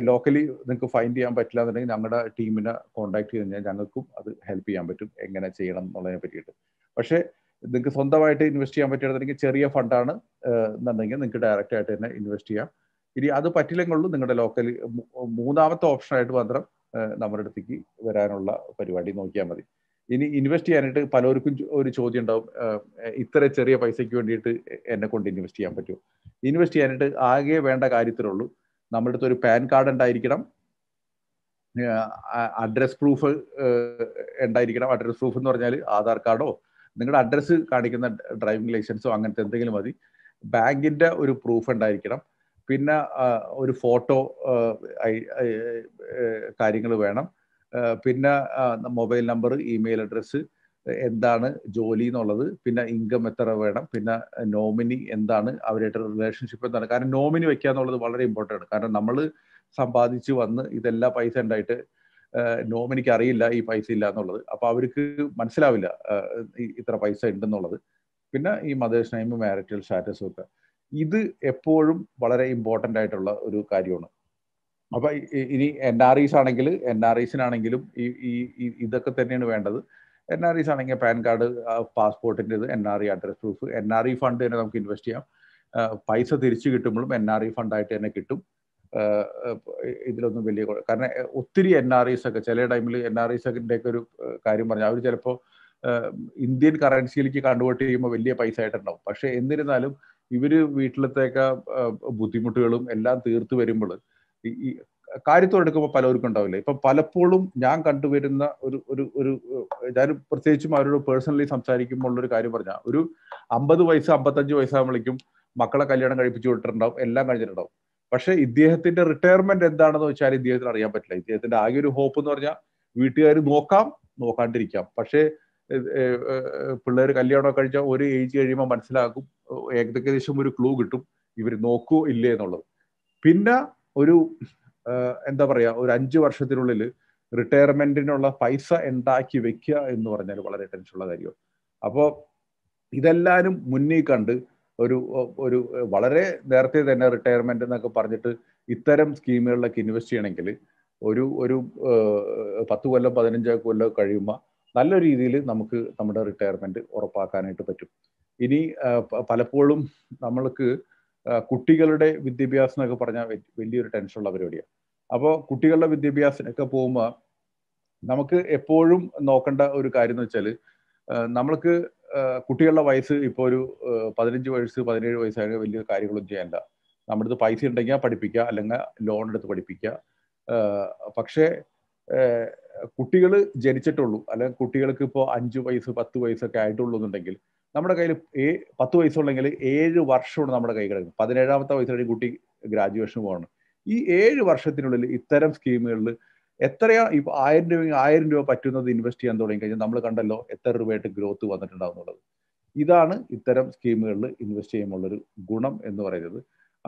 ലോക്കലി നിങ്ങൾക്ക് ഫൈൻഡ് ചെയ്യാൻ പറ്റില്ല എന്നുണ്ടെങ്കിൽ ഞങ്ങളുടെ ടീമിനെ കോൺടാക്ട് ചെയ്ത് കഴിഞ്ഞാൽ ഞങ്ങൾക്കും അത് ഹെൽപ്പ് ചെയ്യാൻ പറ്റും എങ്ങനെ ചെയ്യണം എന്നുള്ളതിനെ പറ്റിയിട്ട് പക്ഷേ നിങ്ങൾക്ക് സ്വന്തമായിട്ട് ഇൻവെസ്റ്റ് ചെയ്യാൻ പറ്റുകയാണെങ്കിൽ ചെറിയ ഫണ്ടാണ് എന്നുണ്ടെങ്കിൽ നിങ്ങൾക്ക് ഡയറക്റ്റ് ആയിട്ട് തന്നെ ഇൻവെസ്റ്റ് ചെയ്യാം ഇനി അത് പറ്റില്ലെങ്കിലും നിങ്ങളുടെ ലോക്കൽ മൂന്നാമത്തെ ഓപ്ഷനായിട്ട് മാത്രം നമ്മുടെ അടുത്തേക്ക് വരാനുള്ള പരിപാടി നോക്കിയാൽ മതി ഇനി ഇൻവെസ്റ്റ് ചെയ്യാനായിട്ട് പലർക്കും ഒരു ചോദ്യം ഉണ്ടാവും ഇത്ര ചെറിയ പൈസയ്ക്ക് വേണ്ടിയിട്ട് എന്നെ കൊണ്ട് ഇൻവെസ്റ്റ് ചെയ്യാൻ പറ്റുമോ ഇൻവെസ്റ്റ് ചെയ്യാനായിട്ട് ആകെ വേണ്ട ഉള്ളൂ നമ്മളുടെ അടുത്ത് ഒരു പാൻ കാർഡ് ഉണ്ടായിരിക്കണം അഡ്രസ് പ്രൂഫ് ഉണ്ടായിരിക്കണം അഡ്രസ് പ്രൂഫ് എന്ന് പറഞ്ഞാൽ ആധാർ കാർഡോ നിങ്ങളുടെ അഡ്രസ്സ് കാണിക്കുന്ന ഡ്രൈവിംഗ് ലൈസൻസോ അങ്ങനത്തെ എന്തെങ്കിലും മതി ബാങ്കിൻ്റെ ഒരു പ്രൂഫ് ഉണ്ടായിരിക്കണം പിന്നെ ഒരു ഫോട്ടോ കാര്യങ്ങൾ വേണം പിന്നെ മൊബൈൽ നമ്പർ ഇമെയിൽ അഡ്രസ്സ് എന്താണ് ജോലി എന്നുള്ളത് പിന്നെ ഇൻകം എത്ര വേണം പിന്നെ നോമിനി എന്താണ് അവരായിട്ട് റിലേഷൻഷിപ്പ് എന്താണ് കാരണം നോമിനി വെക്കുക എന്നുള്ളത് വളരെ ഇമ്പോർട്ടൻ്റ് ആണ് കാരണം നമ്മൾ സമ്പാദിച്ച് വന്ന് ഇതെല്ലാ പൈസ ഉണ്ടായിട്ട് നോമിനിക്ക് അറിയില്ല ഈ പൈസ ഇല്ല എന്നുള്ളത് അപ്പോൾ അവർക്ക് മനസ്സിലാവില്ല ഇത്ര പൈസ ഉണ്ടെന്നുള്ളത് പിന്നെ ഈ മദേഴ്സ് നെയിം മാരിറ്റൽ സ്റ്റാറ്റസും ഒക്കെ ഇത് എപ്പോഴും വളരെ ഇമ്പോർട്ടൻ്റ് ആയിട്ടുള്ള ഒരു കാര്യമാണ് അപ്പൊ ഇനി എൻ ആർ ഐസ് ആണെങ്കിൽ എൻ ആർ ഐസിനാണെങ്കിലും ഈ ഈ ഇതൊക്കെ തന്നെയാണ് വേണ്ടത് എൻ ആർ ഐസ് ആണെങ്കിൽ പാൻ കാർഡ് പാസ്പോർട്ടിൻ്റെ ഇത് N R I e address proof N R I e fund തന്നെ നമുക്ക് ഇൻവെസ്റ്റ് ചെയ്യാം പൈസ തിരിച്ചു കിട്ടുമ്പോഴും എൻ e ആർ ഐ ഫണ്ടായിട്ട് തന്നെ കിട്ടും ഇതിലൊന്നും വലിയ കാരണം ഒത്തിരി എൻ ആർ ഐസ് ഒക്കെ ചില ടൈമിൽ എൻ ആർ ഐസ് ഒക്കെ ഒരു കാര്യം പറഞ്ഞു അവർ ചിലപ്പോൾ ഇന്ത്യൻ കറൻസിയിലേക്ക് കൺവേർട്ട് ചെയ്യുമ്പോൾ വലിയ പൈസ ആയിട്ടുണ്ടാവും പക്ഷെ എന്നിരുന്നാലും ഇവര് വീട്ടിലത്തേക്ക ബുദ്ധിമുട്ടുകളും എല്ലാം തീർത്തു വരുമ്പോൾ ഈ കാര്യത്തോടെ എടുക്കുമ്പോൾ പലവർക്കും ഉണ്ടാവില്ല ഇപ്പൊ പലപ്പോഴും ഞാൻ കണ്ടുവരുന്ന ഒരു ഒരു ഒരു ഞാൻ പ്രത്യേകിച്ചും അവരോട് പേഴ്സണലി സംസാരിക്കുമ്പോൾ ഉള്ളൊരു കാര്യം പറഞ്ഞാൽ ഒരു അമ്പത് വയസ്സ് അമ്പത്തഞ്ച് വയസ്സാകുമ്പോഴേക്കും മക്കളെ കല്യാണം കഴിപ്പിച്ചു വിട്ടിട്ടുണ്ടാവും എല്ലാം കഴിഞ്ഞിട്ടുണ്ടാവും പക്ഷെ ഇദ്ദേഹത്തിന്റെ റിട്ടയർമെന്റ് എന്താണെന്ന് വെച്ചാൽ ഇദ്ദേഹത്തിന് അറിയാൻ പറ്റില്ല ഇദ്ദേഹത്തിന്റെ ആകെ ഒരു ഹോപ്പ് എന്ന് പറഞ്ഞാൽ വീട്ടുകാർ നോക്കാം നോക്കാണ്ടിരിക്കാം പക്ഷേ പിള്ളേർ കല്യാണമൊക്കെ കഴിച്ചാൽ ഒരു ഏജ് കഴിയുമ്പോൾ മനസ്സിലാക്കും ഏകദേശം ഒരു ക്ലൂ കിട്ടും ഇവർ നോക്കൂ ഇല്ലേ എന്നുള്ളത് പിന്നെ ഒരു എന്താ പറയുക ഒരു അഞ്ച് വർഷത്തിനുള്ളിൽ റിട്ടയർമെന്റിനുള്ള പൈസ ഉണ്ടാക്കി വെക്കുക എന്ന് പറഞ്ഞാൽ വളരെ ടെൻഷനുള്ള കാര്യമാണ് അപ്പോൾ ഇതെല്ലാവരും മുന്നിൽ കണ്ട് ഒരു ഒരു വളരെ നേരത്തെ തന്നെ റിട്ടയർമെന്റ് എന്നൊക്കെ പറഞ്ഞിട്ട് ഇത്തരം സ്കീമുകളിലൊക്കെ ഇൻവെസ്റ്റ് ചെയ്യണമെങ്കിൽ ഒരു ഒരു പത്ത് കൊല്ലം പതിനഞ്ച് കൊല്ലം കഴിയുമ്പോൾ നല്ല രീതിയിൽ നമുക്ക് നമ്മുടെ റിട്ടയർമെന്റ് ഉറപ്പാക്കാനായിട്ട് പറ്റും ഇനി പലപ്പോഴും നമ്മൾക്ക് കുട്ടികളുടെ വിദ്യാഭ്യാസം എന്നൊക്കെ പറഞ്ഞാൽ വലിയൊരു ടെൻഷനുള്ള പരിപാടിയാണ് അപ്പോൾ കുട്ടികളുടെ വിദ്യാഭ്യാസത്തിനൊക്കെ പോകുമ്പോൾ നമുക്ക് എപ്പോഴും നോക്കേണ്ട ഒരു കാര്യം എന്ന് വെച്ചാൽ നമ്മൾക്ക് കുട്ടികളുടെ വയസ്സ് ഇപ്പോൾ ഒരു പതിനഞ്ച് വയസ്സ് പതിനേഴ് വയസ്സായ വലിയ കാര്യങ്ങളൊന്നും ചെയ്യാനില്ല നമ്മുടെ അടുത്ത് പൈസ ഉണ്ടെങ്കിൽ പഠിപ്പിക്കുക അല്ലെങ്കിൽ ലോൺ എടുത്ത് പഠിപ്പിക്കുക പക്ഷേ കുട്ടികൾ ജനിച്ചിട്ടുള്ളൂ അല്ലെങ്കിൽ കുട്ടികൾക്ക് ഇപ്പോൾ അഞ്ച് വയസ്സ് പത്ത് വയസ്സൊക്കെ ആയിട്ടുള്ളൂ എന്നുണ്ടെങ്കിൽ നമ്മുടെ കയ്യിൽ ഏ പത്ത് വയസ്സുള്ളെങ്കിൽ ഏഴ് വർഷമാണ് നമ്മുടെ കൈ കിടക്കുന്നത് പതിനേഴാമത്തെ വയസ്സിലൊരു കുട്ടി ഗ്രാജുവേഷൻ പോകണം ഈ ഏഴ് വർഷത്തിനുള്ളിൽ ഇത്തരം സ്കീമുകളിൽ എത്രയാ ഇപ്പൊ ആയിരം രൂപ ആയിരം രൂപ പറ്റുന്നത് ഇൻവെസ്റ്റ് ചെയ്യാൻ തുടങ്ങി കഴിഞ്ഞാൽ നമ്മൾ കണ്ടല്ലോ എത്ര രൂപയായിട്ട് ഗ്രോത്ത് വന്നിട്ടുണ്ടാവും എന്നുള്ളത് ഇതാണ് ഇത്തരം സ്കീമുകളിൽ ഇൻവെസ്റ്റ് ഒരു ഗുണം എന്ന് പറയുന്നത്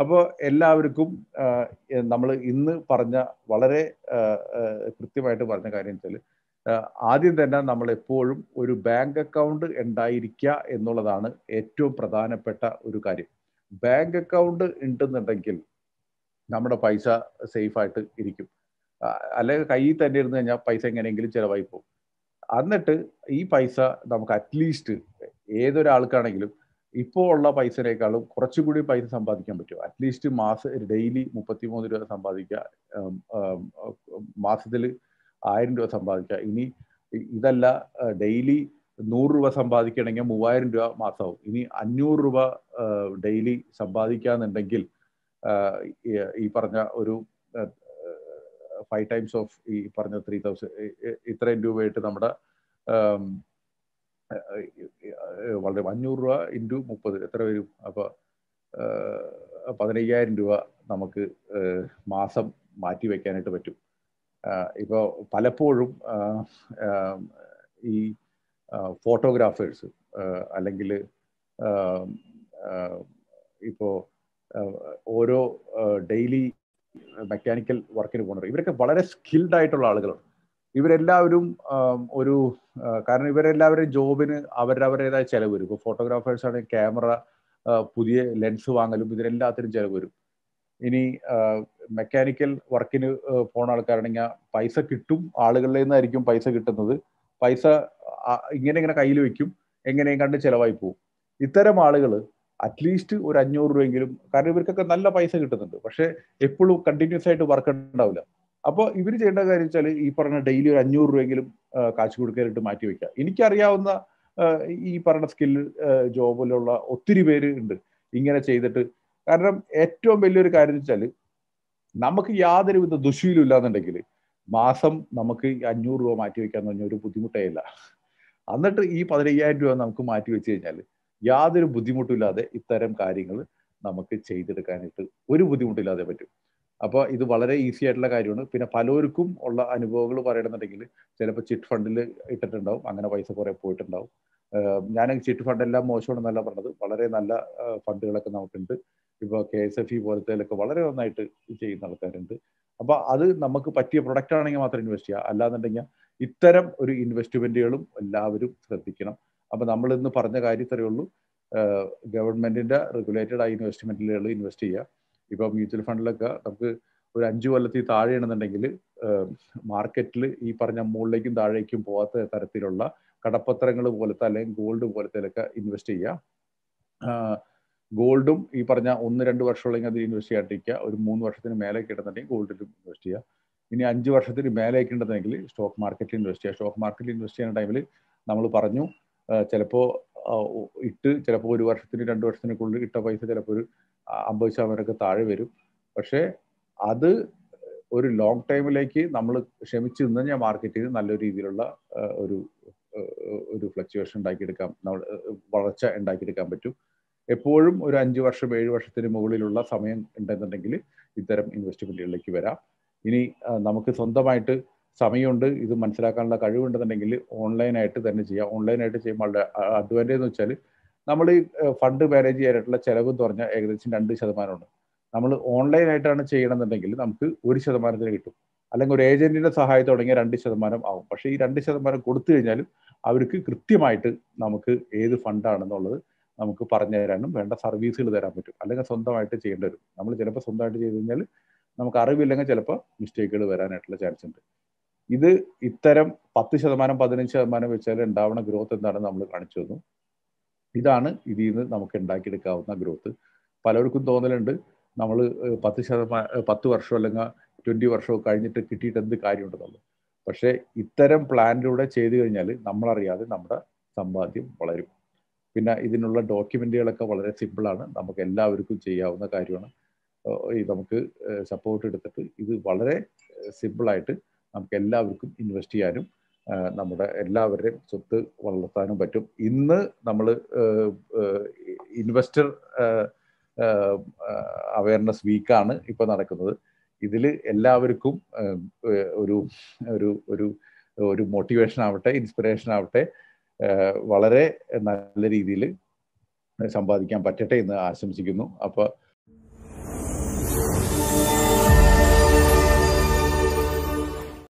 അപ്പോൾ എല്ലാവർക്കും നമ്മൾ ഇന്ന് പറഞ്ഞ വളരെ കൃത്യമായിട്ട് പറഞ്ഞ കാര്യം വെച്ചാൽ ആദ്യം തന്നെ നമ്മൾ എപ്പോഴും ഒരു ബാങ്ക് അക്കൗണ്ട് ഉണ്ടായിരിക്കുക എന്നുള്ളതാണ് ഏറ്റവും പ്രധാനപ്പെട്ട ഒരു കാര്യം ബാങ്ക് അക്കൗണ്ട് ഉണ്ടെന്നുണ്ടെങ്കിൽ നമ്മുടെ പൈസ സേഫായിട്ട് ഇരിക്കും അല്ലെങ്കിൽ കയ്യിൽ തന്നെ ഇരുന്ന് കഴിഞ്ഞാൽ പൈസ എങ്ങനെയെങ്കിലും ചിലവായി പോകും എന്നിട്ട് ഈ പൈസ നമുക്ക് അറ്റ്ലീസ്റ്റ് ഏതൊരാൾക്കാണെങ്കിലും ഇപ്പോൾ ഉള്ള പൈസനേക്കാളും കുറച്ചുകൂടി പൈസ സമ്പാദിക്കാൻ പറ്റും അറ്റ്ലീസ്റ്റ് മാസം ഡെയിലി മുപ്പത്തിമൂന്ന് രൂപ സമ്പാദിക്കുക മാസത്തിൽ ആയിരം രൂപ സമ്പാദിക്കുക ഇനി ഇതല്ല ഡെയിലി നൂറ് രൂപ സമ്പാദിക്കണമെങ്കിൽ മൂവായിരം രൂപ മാസമാവും ഇനി അഞ്ഞൂറ് രൂപ ഡെയിലി സമ്പാദിക്കാന്നുണ്ടെങ്കിൽ ഈ പറഞ്ഞ ഒരു ഫൈവ് ടൈംസ് ഓഫ് ഈ പറഞ്ഞ ത്രീ തൗസൻഡ് ഇത്രയും രൂപയായിട്ട് നമ്മുടെ വളരെ അഞ്ഞൂറ് രൂപ ഇൻറ്റു മുപ്പത് എത്ര വരും അപ്പോൾ പതിനയ്യായിരം രൂപ നമുക്ക് മാസം മാറ്റി വയ്ക്കാനായിട്ട് പറ്റും ഇപ്പോൾ പലപ്പോഴും ഈ ഫോട്ടോഗ്രാഫേഴ്സ് അല്ലെങ്കിൽ ഇപ്പോൾ ഓരോ ഡെയിലി മെക്കാനിക്കൽ വർക്കിന് പോകുന്നവർ ഇവരൊക്കെ വളരെ സ്കിൽഡ് ആയിട്ടുള്ള ആളുകളാണ് ഇവരെല്ലാവരും ഒരു കാരണം ഇവരെല്ലാവരും ജോബിന് അവരവരുടേതായ ചിലവ് വരും ഇപ്പോൾ ആണെങ്കിൽ ക്യാമറ പുതിയ ലെൻസ് വാങ്ങലും ഇതിനെല്ലാത്തിനും ചിലവ് വരും ഇനി മെക്കാനിക്കൽ വർക്കിന് പോണ ആൾക്കാരാണെങ്കിൽ പൈസ കിട്ടും ആളുകളിൽ നിന്നായിരിക്കും പൈസ കിട്ടുന്നത് പൈസ ഇങ്ങനെ ഇങ്ങനെ കയ്യിൽ വെക്കും എങ്ങനെയും കണ്ട് ചിലവായി പോകും ഇത്തരം ആളുകൾ അറ്റ്ലീസ്റ്റ് ഒരു അഞ്ഞൂറ് രൂപയെങ്കിലും കാരണം ഇവർക്കൊക്കെ നല്ല പൈസ കിട്ടുന്നുണ്ട് പക്ഷെ എപ്പോഴും കണ്ടിന്യൂസ് ആയിട്ട് വർക്ക് ഉണ്ടാവില്ല അപ്പോൾ ഇവർ ചെയ്യേണ്ട കാര്യം വെച്ചാൽ ഈ പറഞ്ഞ ഡെയിലി ഒരു അഞ്ഞൂറ് രൂപയെങ്കിലും കാശ് കൊടുക്കാനായിട്ട് മാറ്റി വെക്കുക എനിക്കറിയാവുന്ന ഈ പറഞ്ഞ സ്കിൽ ജോബിലുള്ള ഒത്തിരി പേര് ഉണ്ട് ഇങ്ങനെ ചെയ്തിട്ട് കാരണം ഏറ്റവും വലിയൊരു കാര്യം വെച്ചാൽ നമുക്ക് വിധ ദുശീലും ഇല്ലാന്നുണ്ടെങ്കിൽ മാസം നമുക്ക് അഞ്ഞൂറ് രൂപ മാറ്റി വെക്കാന്ന് പറഞ്ഞ ഒരു ബുദ്ധിമുട്ടേ ഇല്ല എന്നിട്ട് ഈ പതിനയ്യായിരം രൂപ നമുക്ക് മാറ്റി വെച്ച് കഴിഞ്ഞാൽ യാതൊരു ബുദ്ധിമുട്ടില്ലാതെ ഇത്തരം കാര്യങ്ങൾ നമുക്ക് ചെയ്തെടുക്കാനായിട്ട് ഒരു ബുദ്ധിമുട്ടില്ലാതെ പറ്റും അപ്പോൾ ഇത് വളരെ ഈസി ആയിട്ടുള്ള കാര്യമാണ് പിന്നെ പലർക്കും ഉള്ള അനുഭവങ്ങൾ പറയണമെന്നുണ്ടെങ്കിൽ ചിലപ്പോൾ ചിറ്റ് ഫണ്ടിൽ ഇട്ടിട്ടുണ്ടാവും അങ്ങനെ പൈസ കുറെ പോയിട്ടുണ്ടാവും ഞാൻ ചിറ്റ് ഫണ്ട് എല്ലാം മോശമാണെന്നല്ല പറഞ്ഞത് വളരെ നല്ല ഫണ്ടുകളൊക്കെ നമുക്കുണ്ട് ഇപ്പോൾ കെ എസ് എഫ് ഇ പോലത്തേലൊക്കെ വളരെ നന്നായിട്ട് ചെയ്യുന്ന ആൾക്കാരുണ്ട് അപ്പോൾ അത് നമുക്ക് പറ്റിയ പ്രൊഡക്റ്റ് ആണെങ്കിൽ മാത്രം ഇൻവെസ്റ്റ് ചെയ്യുക അല്ലാന്നുണ്ടെങ്കിൽ ഇത്തരം ഒരു ഇൻവെസ്റ്റ്മെൻറ്റുകളും എല്ലാവരും ശ്രദ്ധിക്കണം അപ്പോൾ നമ്മൾ ഇന്ന് പറഞ്ഞ കാര്യത്തരേ ഉള്ളൂ ഗവൺമെന്റിന്റെ റെഗുലേറ്റഡ് ആയി ഇൻവെസ്റ്റ്മെന്റിലുള്ള ഇൻവെസ്റ്റ് ചെയ്യുക ഇപ്പോൾ മ്യൂച്വൽ ഫണ്ടിലൊക്കെ നമുക്ക് ഒരു അഞ്ച് കൊല്ലത്തിൽ താഴെയാണെന്നുണ്ടെങ്കിൽ മാർക്കറ്റിൽ ഈ പറഞ്ഞ മുകളിലേക്കും താഴേക്കും പോകാത്ത തരത്തിലുള്ള കടപ്പത്രങ്ങൾ പോലത്തെ അല്ലെങ്കിൽ ഗോൾഡ് പോലത്തെ ഇൻവെസ്റ്റ് ചെയ്യുക ഗോൾഡും ഈ പറഞ്ഞ ഒന്ന് രണ്ട് വർഷമുള്ളെങ്കിൽ അതിൽ ഇൻവെസ്റ്റ് ചെയ്യാണ്ടിരിക്കുക ഒരു മൂന്ന് വർഷത്തിന് മേലെ കിട്ടുന്നുണ്ടെങ്കിൽ ഗോൾഡിൽ ഇൻവെസ്റ്റ് ചെയ്യുക ഇനി അഞ്ച് വർഷത്തിന് മേലെ കിട്ടുന്നെങ്കിൽ സ്റ്റോക്ക് മാർക്കറ്റിൽ ഇൻവെസ്റ്റ് ചെയ്യുക സ്റ്റോക്ക് മാർക്കറ്റിൽ ഇൻവെസ്റ്റ് ചെയ്യുന്ന ടൈമിൽ നമ്മൾ പറഞ്ഞു ചിലപ്പോൾ ഇട്ട് ചിലപ്പോൾ ഒരു വർഷത്തിന് രണ്ട് വർഷത്തിനുള്ളിൽ ഇട്ട പൈസ ചിലപ്പോൾ ഒരു അമ്പത് ശതമാനമൊക്കെ താഴെ വരും പക്ഷേ അത് ഒരു ലോങ് ടൈമിലേക്ക് നമ്മൾ ക്ഷമിച്ചു നിന്ന് കഴിഞ്ഞാൽ മാർക്കറ്റിൽ നല്ല രീതിയിലുള്ള ഒരു ഒരു ഫ്ലക്ച്വേഷൻ ഉണ്ടാക്കിയെടുക്കാം നമ്മൾ വളർച്ച ഉണ്ടാക്കിയെടുക്കാൻ പറ്റും എപ്പോഴും ഒരു അഞ്ച് വർഷം ഏഴ് വർഷത്തിന് മുകളിലുള്ള സമയം ഉണ്ടെന്നുണ്ടെങ്കിൽ ഇത്തരം ഇൻവെസ്റ്റ്മെന്റുകളിലേക്ക് വരാം ഇനി നമുക്ക് സ്വന്തമായിട്ട് സമയമുണ്ട് ഇത് മനസ്സിലാക്കാനുള്ള കഴിവുണ്ടെന്നുണ്ടെങ്കിൽ ഓൺലൈനായിട്ട് തന്നെ ചെയ്യാം ഓൺലൈനായിട്ട് ചെയ്യുമ്പോൾ അഡ്വാൻറ്റേജ് എന്ന് വെച്ചാൽ നമ്മൾ ഈ ഫണ്ട് മാനേജ് ചെയ്യാനായിട്ടുള്ള ചിലവ് എന്ന് പറഞ്ഞാൽ ഏകദേശം രണ്ട് ശതമാനമാണ് നമ്മൾ ഓൺലൈനായിട്ടാണ് ചെയ്യണമെന്നുണ്ടെങ്കിൽ നമുക്ക് ഒരു ശതമാനത്തിന് കിട്ടും അല്ലെങ്കിൽ ഒരു ഏജന്റിന്റെ സഹായം തുടങ്ങിയ രണ്ട് ശതമാനം ആവും പക്ഷേ ഈ രണ്ട് ശതമാനം കൊടുത്തു കഴിഞ്ഞാലും അവർക്ക് കൃത്യമായിട്ട് നമുക്ക് ഏത് ഫണ്ടാണെന്നുള്ളത് നമുക്ക് പറഞ്ഞു തരാനും വേണ്ട സർവീസുകൾ തരാൻ പറ്റും അല്ലെങ്കിൽ സ്വന്തമായിട്ട് ചെയ്യേണ്ടി വരും നമ്മൾ ചിലപ്പോൾ സ്വന്തമായിട്ട് ചെയ്ത് കഴിഞ്ഞാൽ നമുക്ക് അറിവില്ലെങ്കിൽ ചിലപ്പോൾ മിസ്റ്റേക്കുകൾ വരാനായിട്ടുള്ള ചാൻസ് ഉണ്ട് ഇത് ഇത്തരം പത്ത് ശതമാനം പതിനഞ്ച് ശതമാനം വെച്ചാൽ ഉണ്ടാവുന്ന ഗ്രോത്ത് എന്താണെന്ന് നമ്മൾ കാണിച്ചു തന്നു ഇതാണ് ഇതിൽ നിന്ന് നമുക്ക് ഉണ്ടാക്കിയെടുക്കാവുന്ന ഗ്രോത്ത് പലർക്കും തോന്നലുണ്ട് നമ്മൾ പത്ത് ശതമാനം പത്ത് വർഷം അല്ലെങ്കിൽ ട്വൻറ്റി വർഷമോ കഴിഞ്ഞിട്ട് കിട്ടിയിട്ട് എന്ത് കാര്യമുണ്ടെന്നുള്ളത് പക്ഷേ ഇത്തരം പ്ലാനിലൂടെ ചെയ്തു കഴിഞ്ഞാൽ നമ്മളറിയാതെ നമ്മുടെ സമ്പാദ്യം വളരും പിന്നെ ഇതിനുള്ള ഡോക്യുമെൻറ്റുകളൊക്കെ വളരെ സിമ്പിളാണ് നമുക്ക് എല്ലാവർക്കും ചെയ്യാവുന്ന കാര്യമാണ് ഈ നമുക്ക് സപ്പോർട്ട് എടുത്തിട്ട് ഇത് വളരെ സിമ്പിളായിട്ട് നമുക്ക് എല്ലാവർക്കും ഇൻവെസ്റ്റ് ചെയ്യാനും നമ്മുടെ എല്ലാവരുടെയും സ്വത്ത് വളർത്താനും പറ്റും ഇന്ന് നമ്മൾ ഇൻവെസ്റ്റർ അവയർനെസ് വീക്കാണ് ഇപ്പോൾ നടക്കുന്നത് ഇതിൽ എല്ലാവർക്കും ഒരു ഒരു ഒരു ഒരു മോട്ടിവേഷൻ ആവട്ടെ ഇൻസ്പിറേഷൻ ആവട്ടെ വളരെ നല്ല രീതിയിൽ സമ്പാദിക്കാൻ പറ്റട്ടെ എന്ന് ആശംസിക്കുന്നു അപ്പോൾ